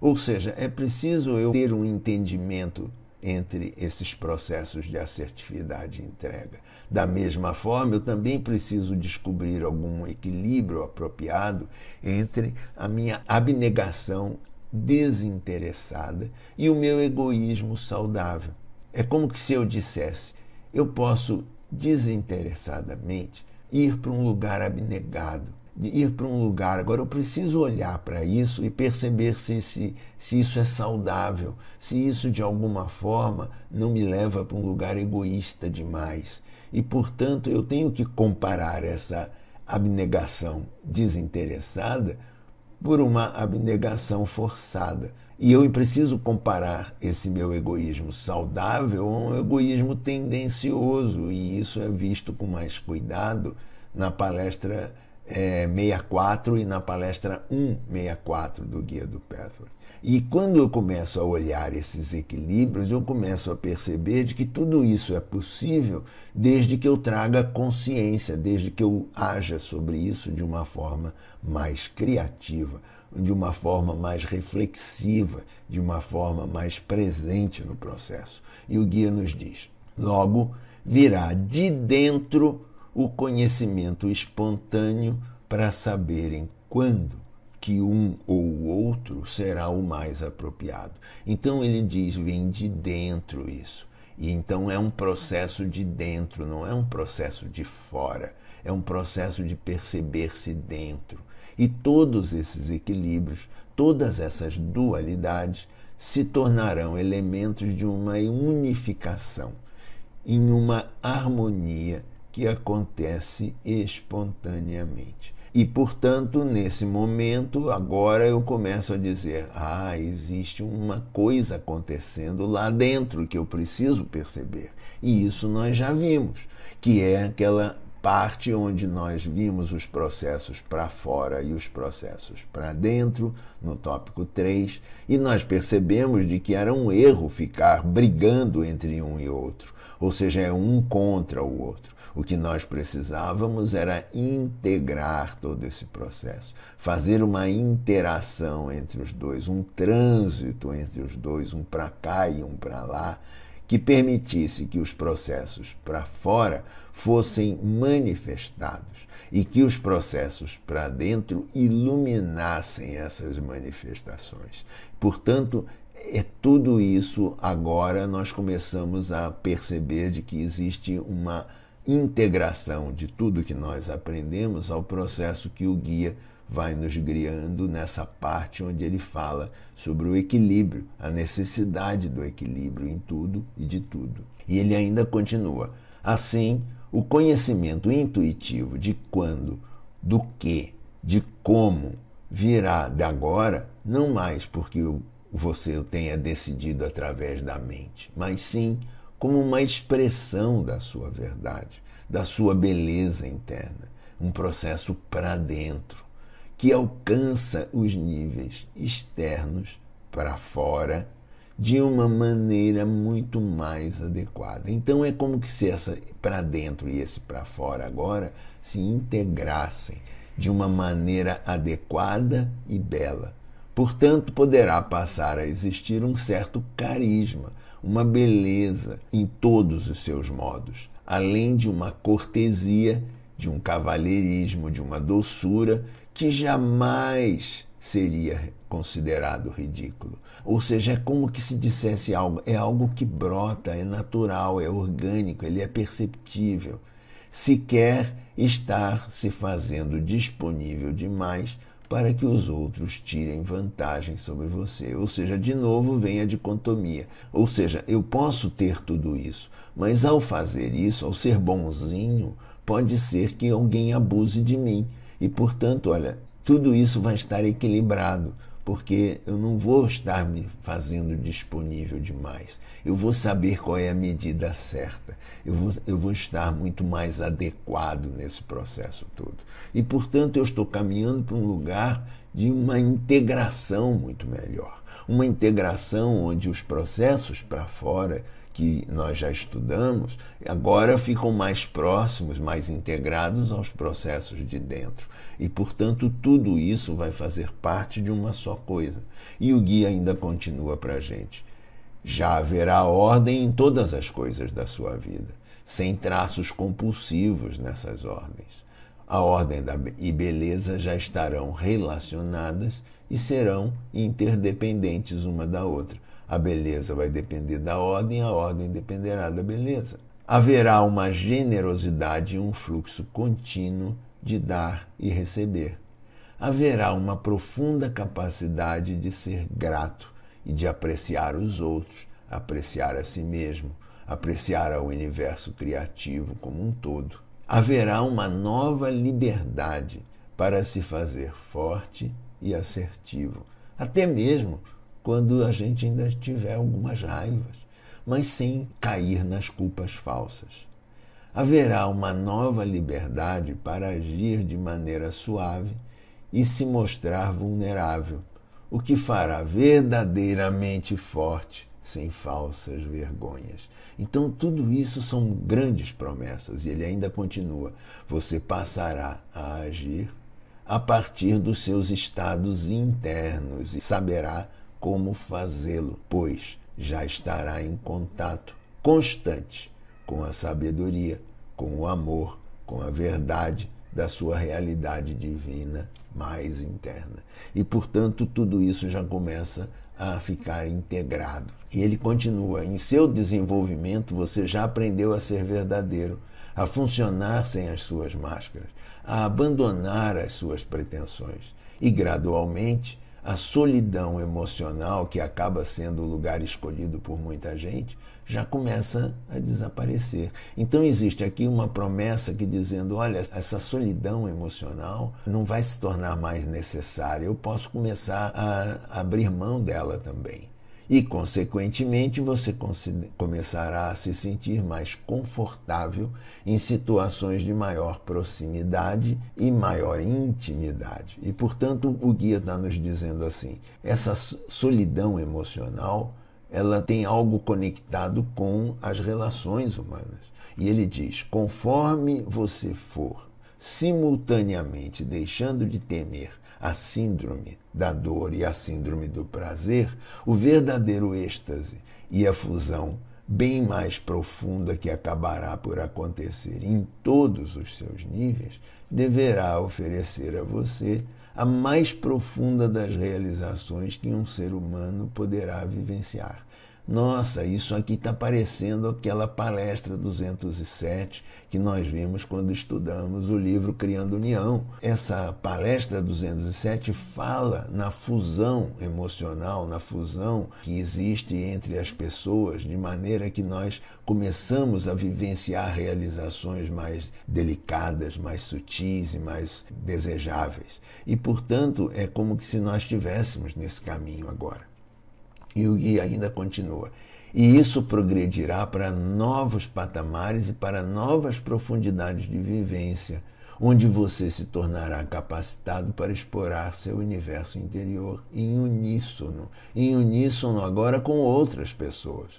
A: Ou seja, é preciso eu ter um entendimento entre esses processos de assertividade e entrega. Da mesma forma, eu também preciso descobrir algum equilíbrio apropriado entre a minha abnegação desinteressada e o meu egoísmo saudável. É como se eu dissesse: eu posso desinteressadamente ir para um lugar abnegado, ir para um lugar. Agora eu preciso olhar para isso e perceber se, se, se isso é saudável, se isso de alguma forma não me leva para um lugar egoísta demais. E, portanto, eu tenho que comparar essa abnegação desinteressada por uma abnegação forçada. E eu preciso comparar esse meu egoísmo saudável a um egoísmo tendencioso, e isso é visto com mais cuidado na palestra é, eh, 64 e na palestra 164 do Guia do Petro. E quando eu começo a olhar esses equilíbrios, eu começo a perceber de que tudo isso é possível desde que eu traga consciência, desde que eu haja sobre isso de uma forma mais criativa, de uma forma mais reflexiva, de uma forma mais presente no processo. E o guia nos diz: logo virá de dentro o conhecimento espontâneo para saberem quando que um ou outro será o mais apropriado. Então ele diz: vem de dentro isso. E então é um processo de dentro, não é um processo de fora. É um processo de perceber-se dentro. E todos esses equilíbrios, todas essas dualidades, se tornarão elementos de uma unificação, em uma harmonia que acontece espontaneamente. E, portanto, nesse momento, agora eu começo a dizer: ah, existe uma coisa acontecendo lá dentro que eu preciso perceber. E isso nós já vimos, que é aquela parte onde nós vimos os processos para fora e os processos para dentro, no tópico 3, e nós percebemos de que era um erro ficar brigando entre um e outro, ou seja, é um contra o outro. O que nós precisávamos era integrar todo esse processo, fazer uma interação entre os dois, um trânsito entre os dois, um para cá e um para lá, que permitisse que os processos para fora fossem manifestados e que os processos para dentro iluminassem essas manifestações. Portanto, é tudo isso agora nós começamos a perceber de que existe uma integração de tudo que nós aprendemos ao processo que o guia vai nos guiando nessa parte onde ele fala sobre o equilíbrio, a necessidade do equilíbrio em tudo e de tudo. E ele ainda continua: assim, o conhecimento intuitivo de quando, do que, de como virá de agora, não mais porque você o tenha decidido através da mente, mas sim como uma expressão da sua verdade, da sua beleza interna, um processo para dentro, que alcança os níveis externos para fora de uma maneira muito mais adequada. Então é como que se essa para dentro e esse para fora agora se integrassem de uma maneira adequada e bela. Portanto, poderá passar a existir um certo carisma, uma beleza em todos os seus modos, além de uma cortesia, de um cavalheirismo, de uma doçura que jamais seria considerado ridículo. Ou seja, é como que se dissesse algo, é algo que brota, é natural, é orgânico, ele é perceptível. Sequer estar se fazendo disponível demais para que os outros tirem vantagem sobre você. Ou seja, de novo vem a dicotomia. Ou seja, eu posso ter tudo isso, mas ao fazer isso, ao ser bonzinho, pode ser que alguém abuse de mim. E portanto, olha, tudo isso vai estar equilibrado porque eu não vou estar me fazendo disponível demais. Eu vou saber qual é a medida certa. Eu vou, eu vou estar muito mais adequado nesse processo todo. E, portanto, eu estou caminhando para um lugar de uma integração muito melhor. Uma integração onde os processos para fora que nós já estudamos agora ficam mais próximos, mais integrados aos processos de dentro. E, portanto, tudo isso vai fazer parte de uma só coisa. E o guia ainda continua para a gente. Já haverá ordem em todas as coisas da sua vida, sem traços compulsivos nessas ordens. A ordem e beleza já estarão relacionadas e serão interdependentes uma da outra. A beleza vai depender da ordem, a ordem dependerá da beleza. Haverá uma generosidade e um fluxo contínuo de dar e receber. Haverá uma profunda capacidade de ser grato e de apreciar os outros, apreciar a si mesmo, apreciar ao universo criativo como um todo. Haverá uma nova liberdade para se fazer forte e assertivo, até mesmo quando a gente ainda tiver algumas raivas, mas sem cair nas culpas falsas haverá uma nova liberdade para agir de maneira suave e se mostrar vulnerável, o que fará verdadeiramente forte, sem falsas vergonhas. Então, tudo isso são grandes promessas, e ele ainda continua: você passará a agir a partir dos seus estados internos e saberá como fazê-lo, pois já estará em contato constante com a sabedoria, com o amor, com a verdade da sua realidade divina mais interna. E, portanto, tudo isso já começa a ficar integrado. E ele continua: em seu desenvolvimento, você já aprendeu a ser verdadeiro, a funcionar sem as suas máscaras, a abandonar as suas pretensões e, gradualmente, a solidão emocional que acaba sendo o lugar escolhido por muita gente já começa a desaparecer. Então existe aqui uma promessa que dizendo, olha, essa solidão emocional não vai se tornar mais necessária, eu posso começar a abrir mão dela também. E, consequentemente, você começará a se sentir mais confortável em situações de maior proximidade e maior intimidade. E, portanto, o guia está nos dizendo assim: essa solidão emocional ela tem algo conectado com as relações humanas. E ele diz: conforme você for simultaneamente deixando de temer a síndrome da dor e a síndrome do prazer, o verdadeiro êxtase e a fusão bem mais profunda que acabará por acontecer em todos os seus níveis, deverá oferecer a você a mais profunda das realizações que um ser humano poderá vivenciar. Nossa, isso aqui está parecendo aquela palestra 207 que nós vimos quando estudamos o livro Criando União. Essa palestra 207 fala na fusão emocional, na fusão que existe entre as pessoas, de maneira que nós começamos a vivenciar realizações mais delicadas, mais sutis e mais desejáveis. E, portanto, é como se nós estivéssemos nesse caminho agora e ainda continua. E isso progredirá para novos patamares e para novas profundidades de vivência, onde você se tornará capacitado para explorar seu universo interior em uníssono, em uníssono agora com outras pessoas.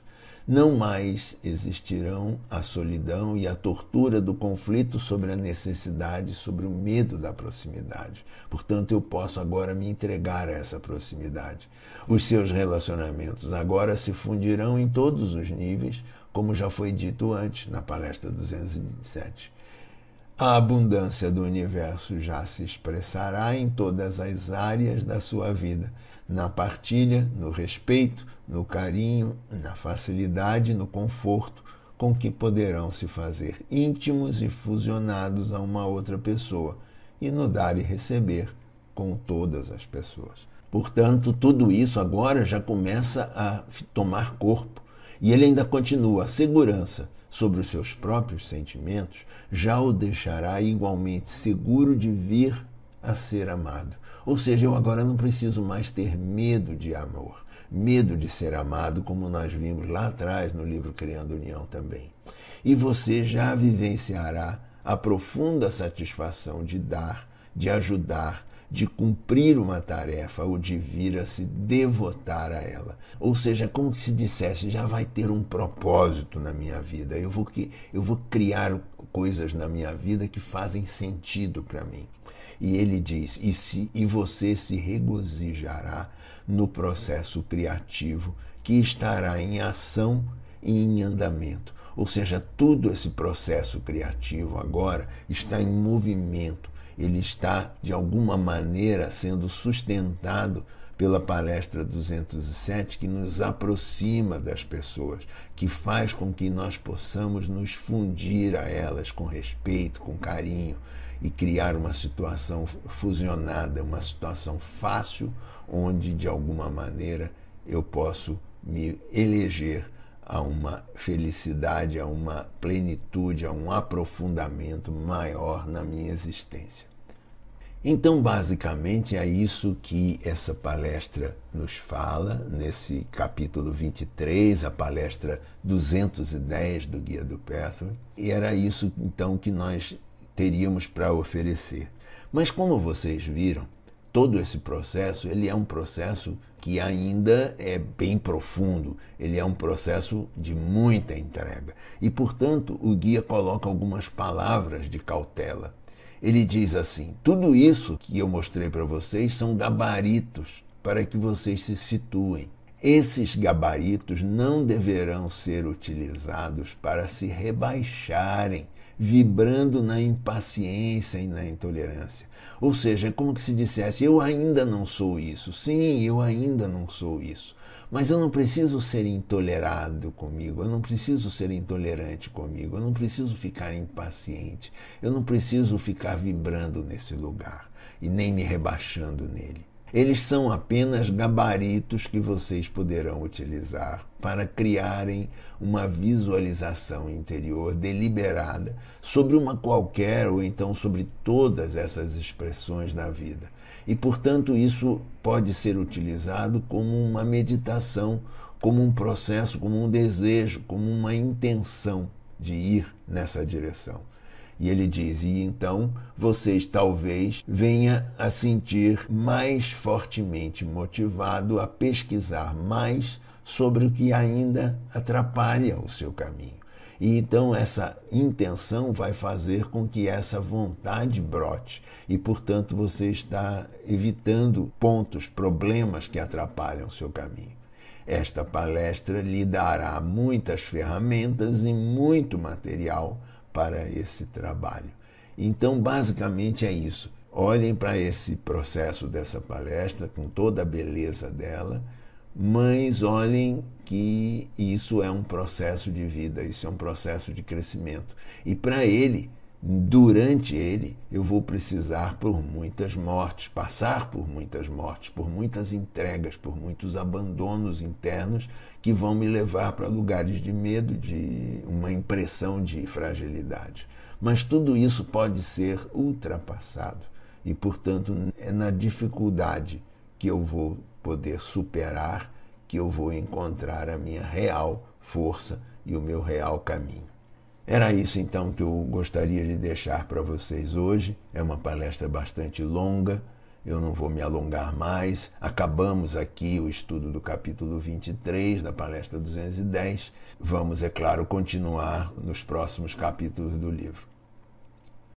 A: Não mais existirão a solidão e a tortura do conflito sobre a necessidade, sobre o medo da proximidade. Portanto, eu posso agora me entregar a essa proximidade. Os seus relacionamentos agora se fundirão em todos os níveis, como já foi dito antes na palestra 227. A abundância do universo já se expressará em todas as áreas da sua vida, na partilha, no respeito, no carinho, na facilidade, no conforto com que poderão se fazer íntimos e fusionados a uma outra pessoa, e no dar e receber com todas as pessoas. Portanto, tudo isso agora já começa a tomar corpo. E ele ainda continua: a segurança sobre os seus próprios sentimentos já o deixará igualmente seguro de vir a ser amado. Ou seja, eu agora não preciso mais ter medo de amor, medo de ser amado, como nós vimos lá atrás no livro Criando União também. E você já vivenciará a profunda satisfação de dar, de ajudar, de cumprir uma tarefa ou de vir a se devotar a ela. Ou seja, como se dissesse, já vai ter um propósito na minha vida. Eu vou que eu vou criar coisas na minha vida que fazem sentido para mim. E ele diz: "E se e você se regozijará no processo criativo que estará em ação e em andamento". Ou seja, todo esse processo criativo agora está em movimento ele está, de alguma maneira, sendo sustentado pela palestra 207, que nos aproxima das pessoas, que faz com que nós possamos nos fundir a elas com respeito, com carinho e criar uma situação fusionada, uma situação fácil, onde, de alguma maneira, eu posso me eleger a uma felicidade, a uma plenitude, a um aprofundamento maior na minha existência. Então, basicamente, é isso que essa palestra nos fala, nesse capítulo 23, a palestra 210 do Guia do Petro, e era isso então que nós teríamos para oferecer. Mas como vocês viram, todo esse processo, ele é um processo que ainda é bem profundo, ele é um processo de muita entrega. E, portanto, o guia coloca algumas palavras de cautela ele diz assim: tudo isso que eu mostrei para vocês são gabaritos para que vocês se situem. Esses gabaritos não deverão ser utilizados para se rebaixarem, vibrando na impaciência e na intolerância. Ou seja, é como que se dissesse: eu ainda não sou isso. Sim, eu ainda não sou isso. Mas eu não preciso ser intolerado comigo, eu não preciso ser intolerante comigo, eu não preciso ficar impaciente, eu não preciso ficar vibrando nesse lugar e nem me rebaixando nele. Eles são apenas gabaritos que vocês poderão utilizar para criarem uma visualização interior deliberada sobre uma qualquer ou então sobre todas essas expressões da vida. E, portanto, isso pode ser utilizado como uma meditação, como um processo, como um desejo, como uma intenção de ir nessa direção. E ele diz: e então vocês talvez venha a sentir mais fortemente motivado a pesquisar mais sobre o que ainda atrapalha o seu caminho. E então essa intenção vai fazer com que essa vontade brote e, portanto, você está evitando pontos, problemas que atrapalham o seu caminho. Esta palestra lhe dará muitas ferramentas e muito material para esse trabalho. Então, basicamente é isso. Olhem para esse processo dessa palestra com toda a beleza dela, mas olhem que isso é um processo de vida, isso é um processo de crescimento. E para ele, durante ele, eu vou precisar por muitas mortes, passar por muitas mortes, por muitas entregas, por muitos abandonos internos que vão me levar para lugares de medo, de uma impressão de fragilidade. Mas tudo isso pode ser ultrapassado e, portanto, é na dificuldade que eu vou poder superar que eu vou encontrar a minha real força e o meu real caminho. Era isso então que eu gostaria de deixar para vocês hoje. É uma palestra bastante longa, eu não vou me alongar mais. Acabamos aqui o estudo do capítulo 23 da palestra 210. Vamos, é claro, continuar nos próximos capítulos do livro.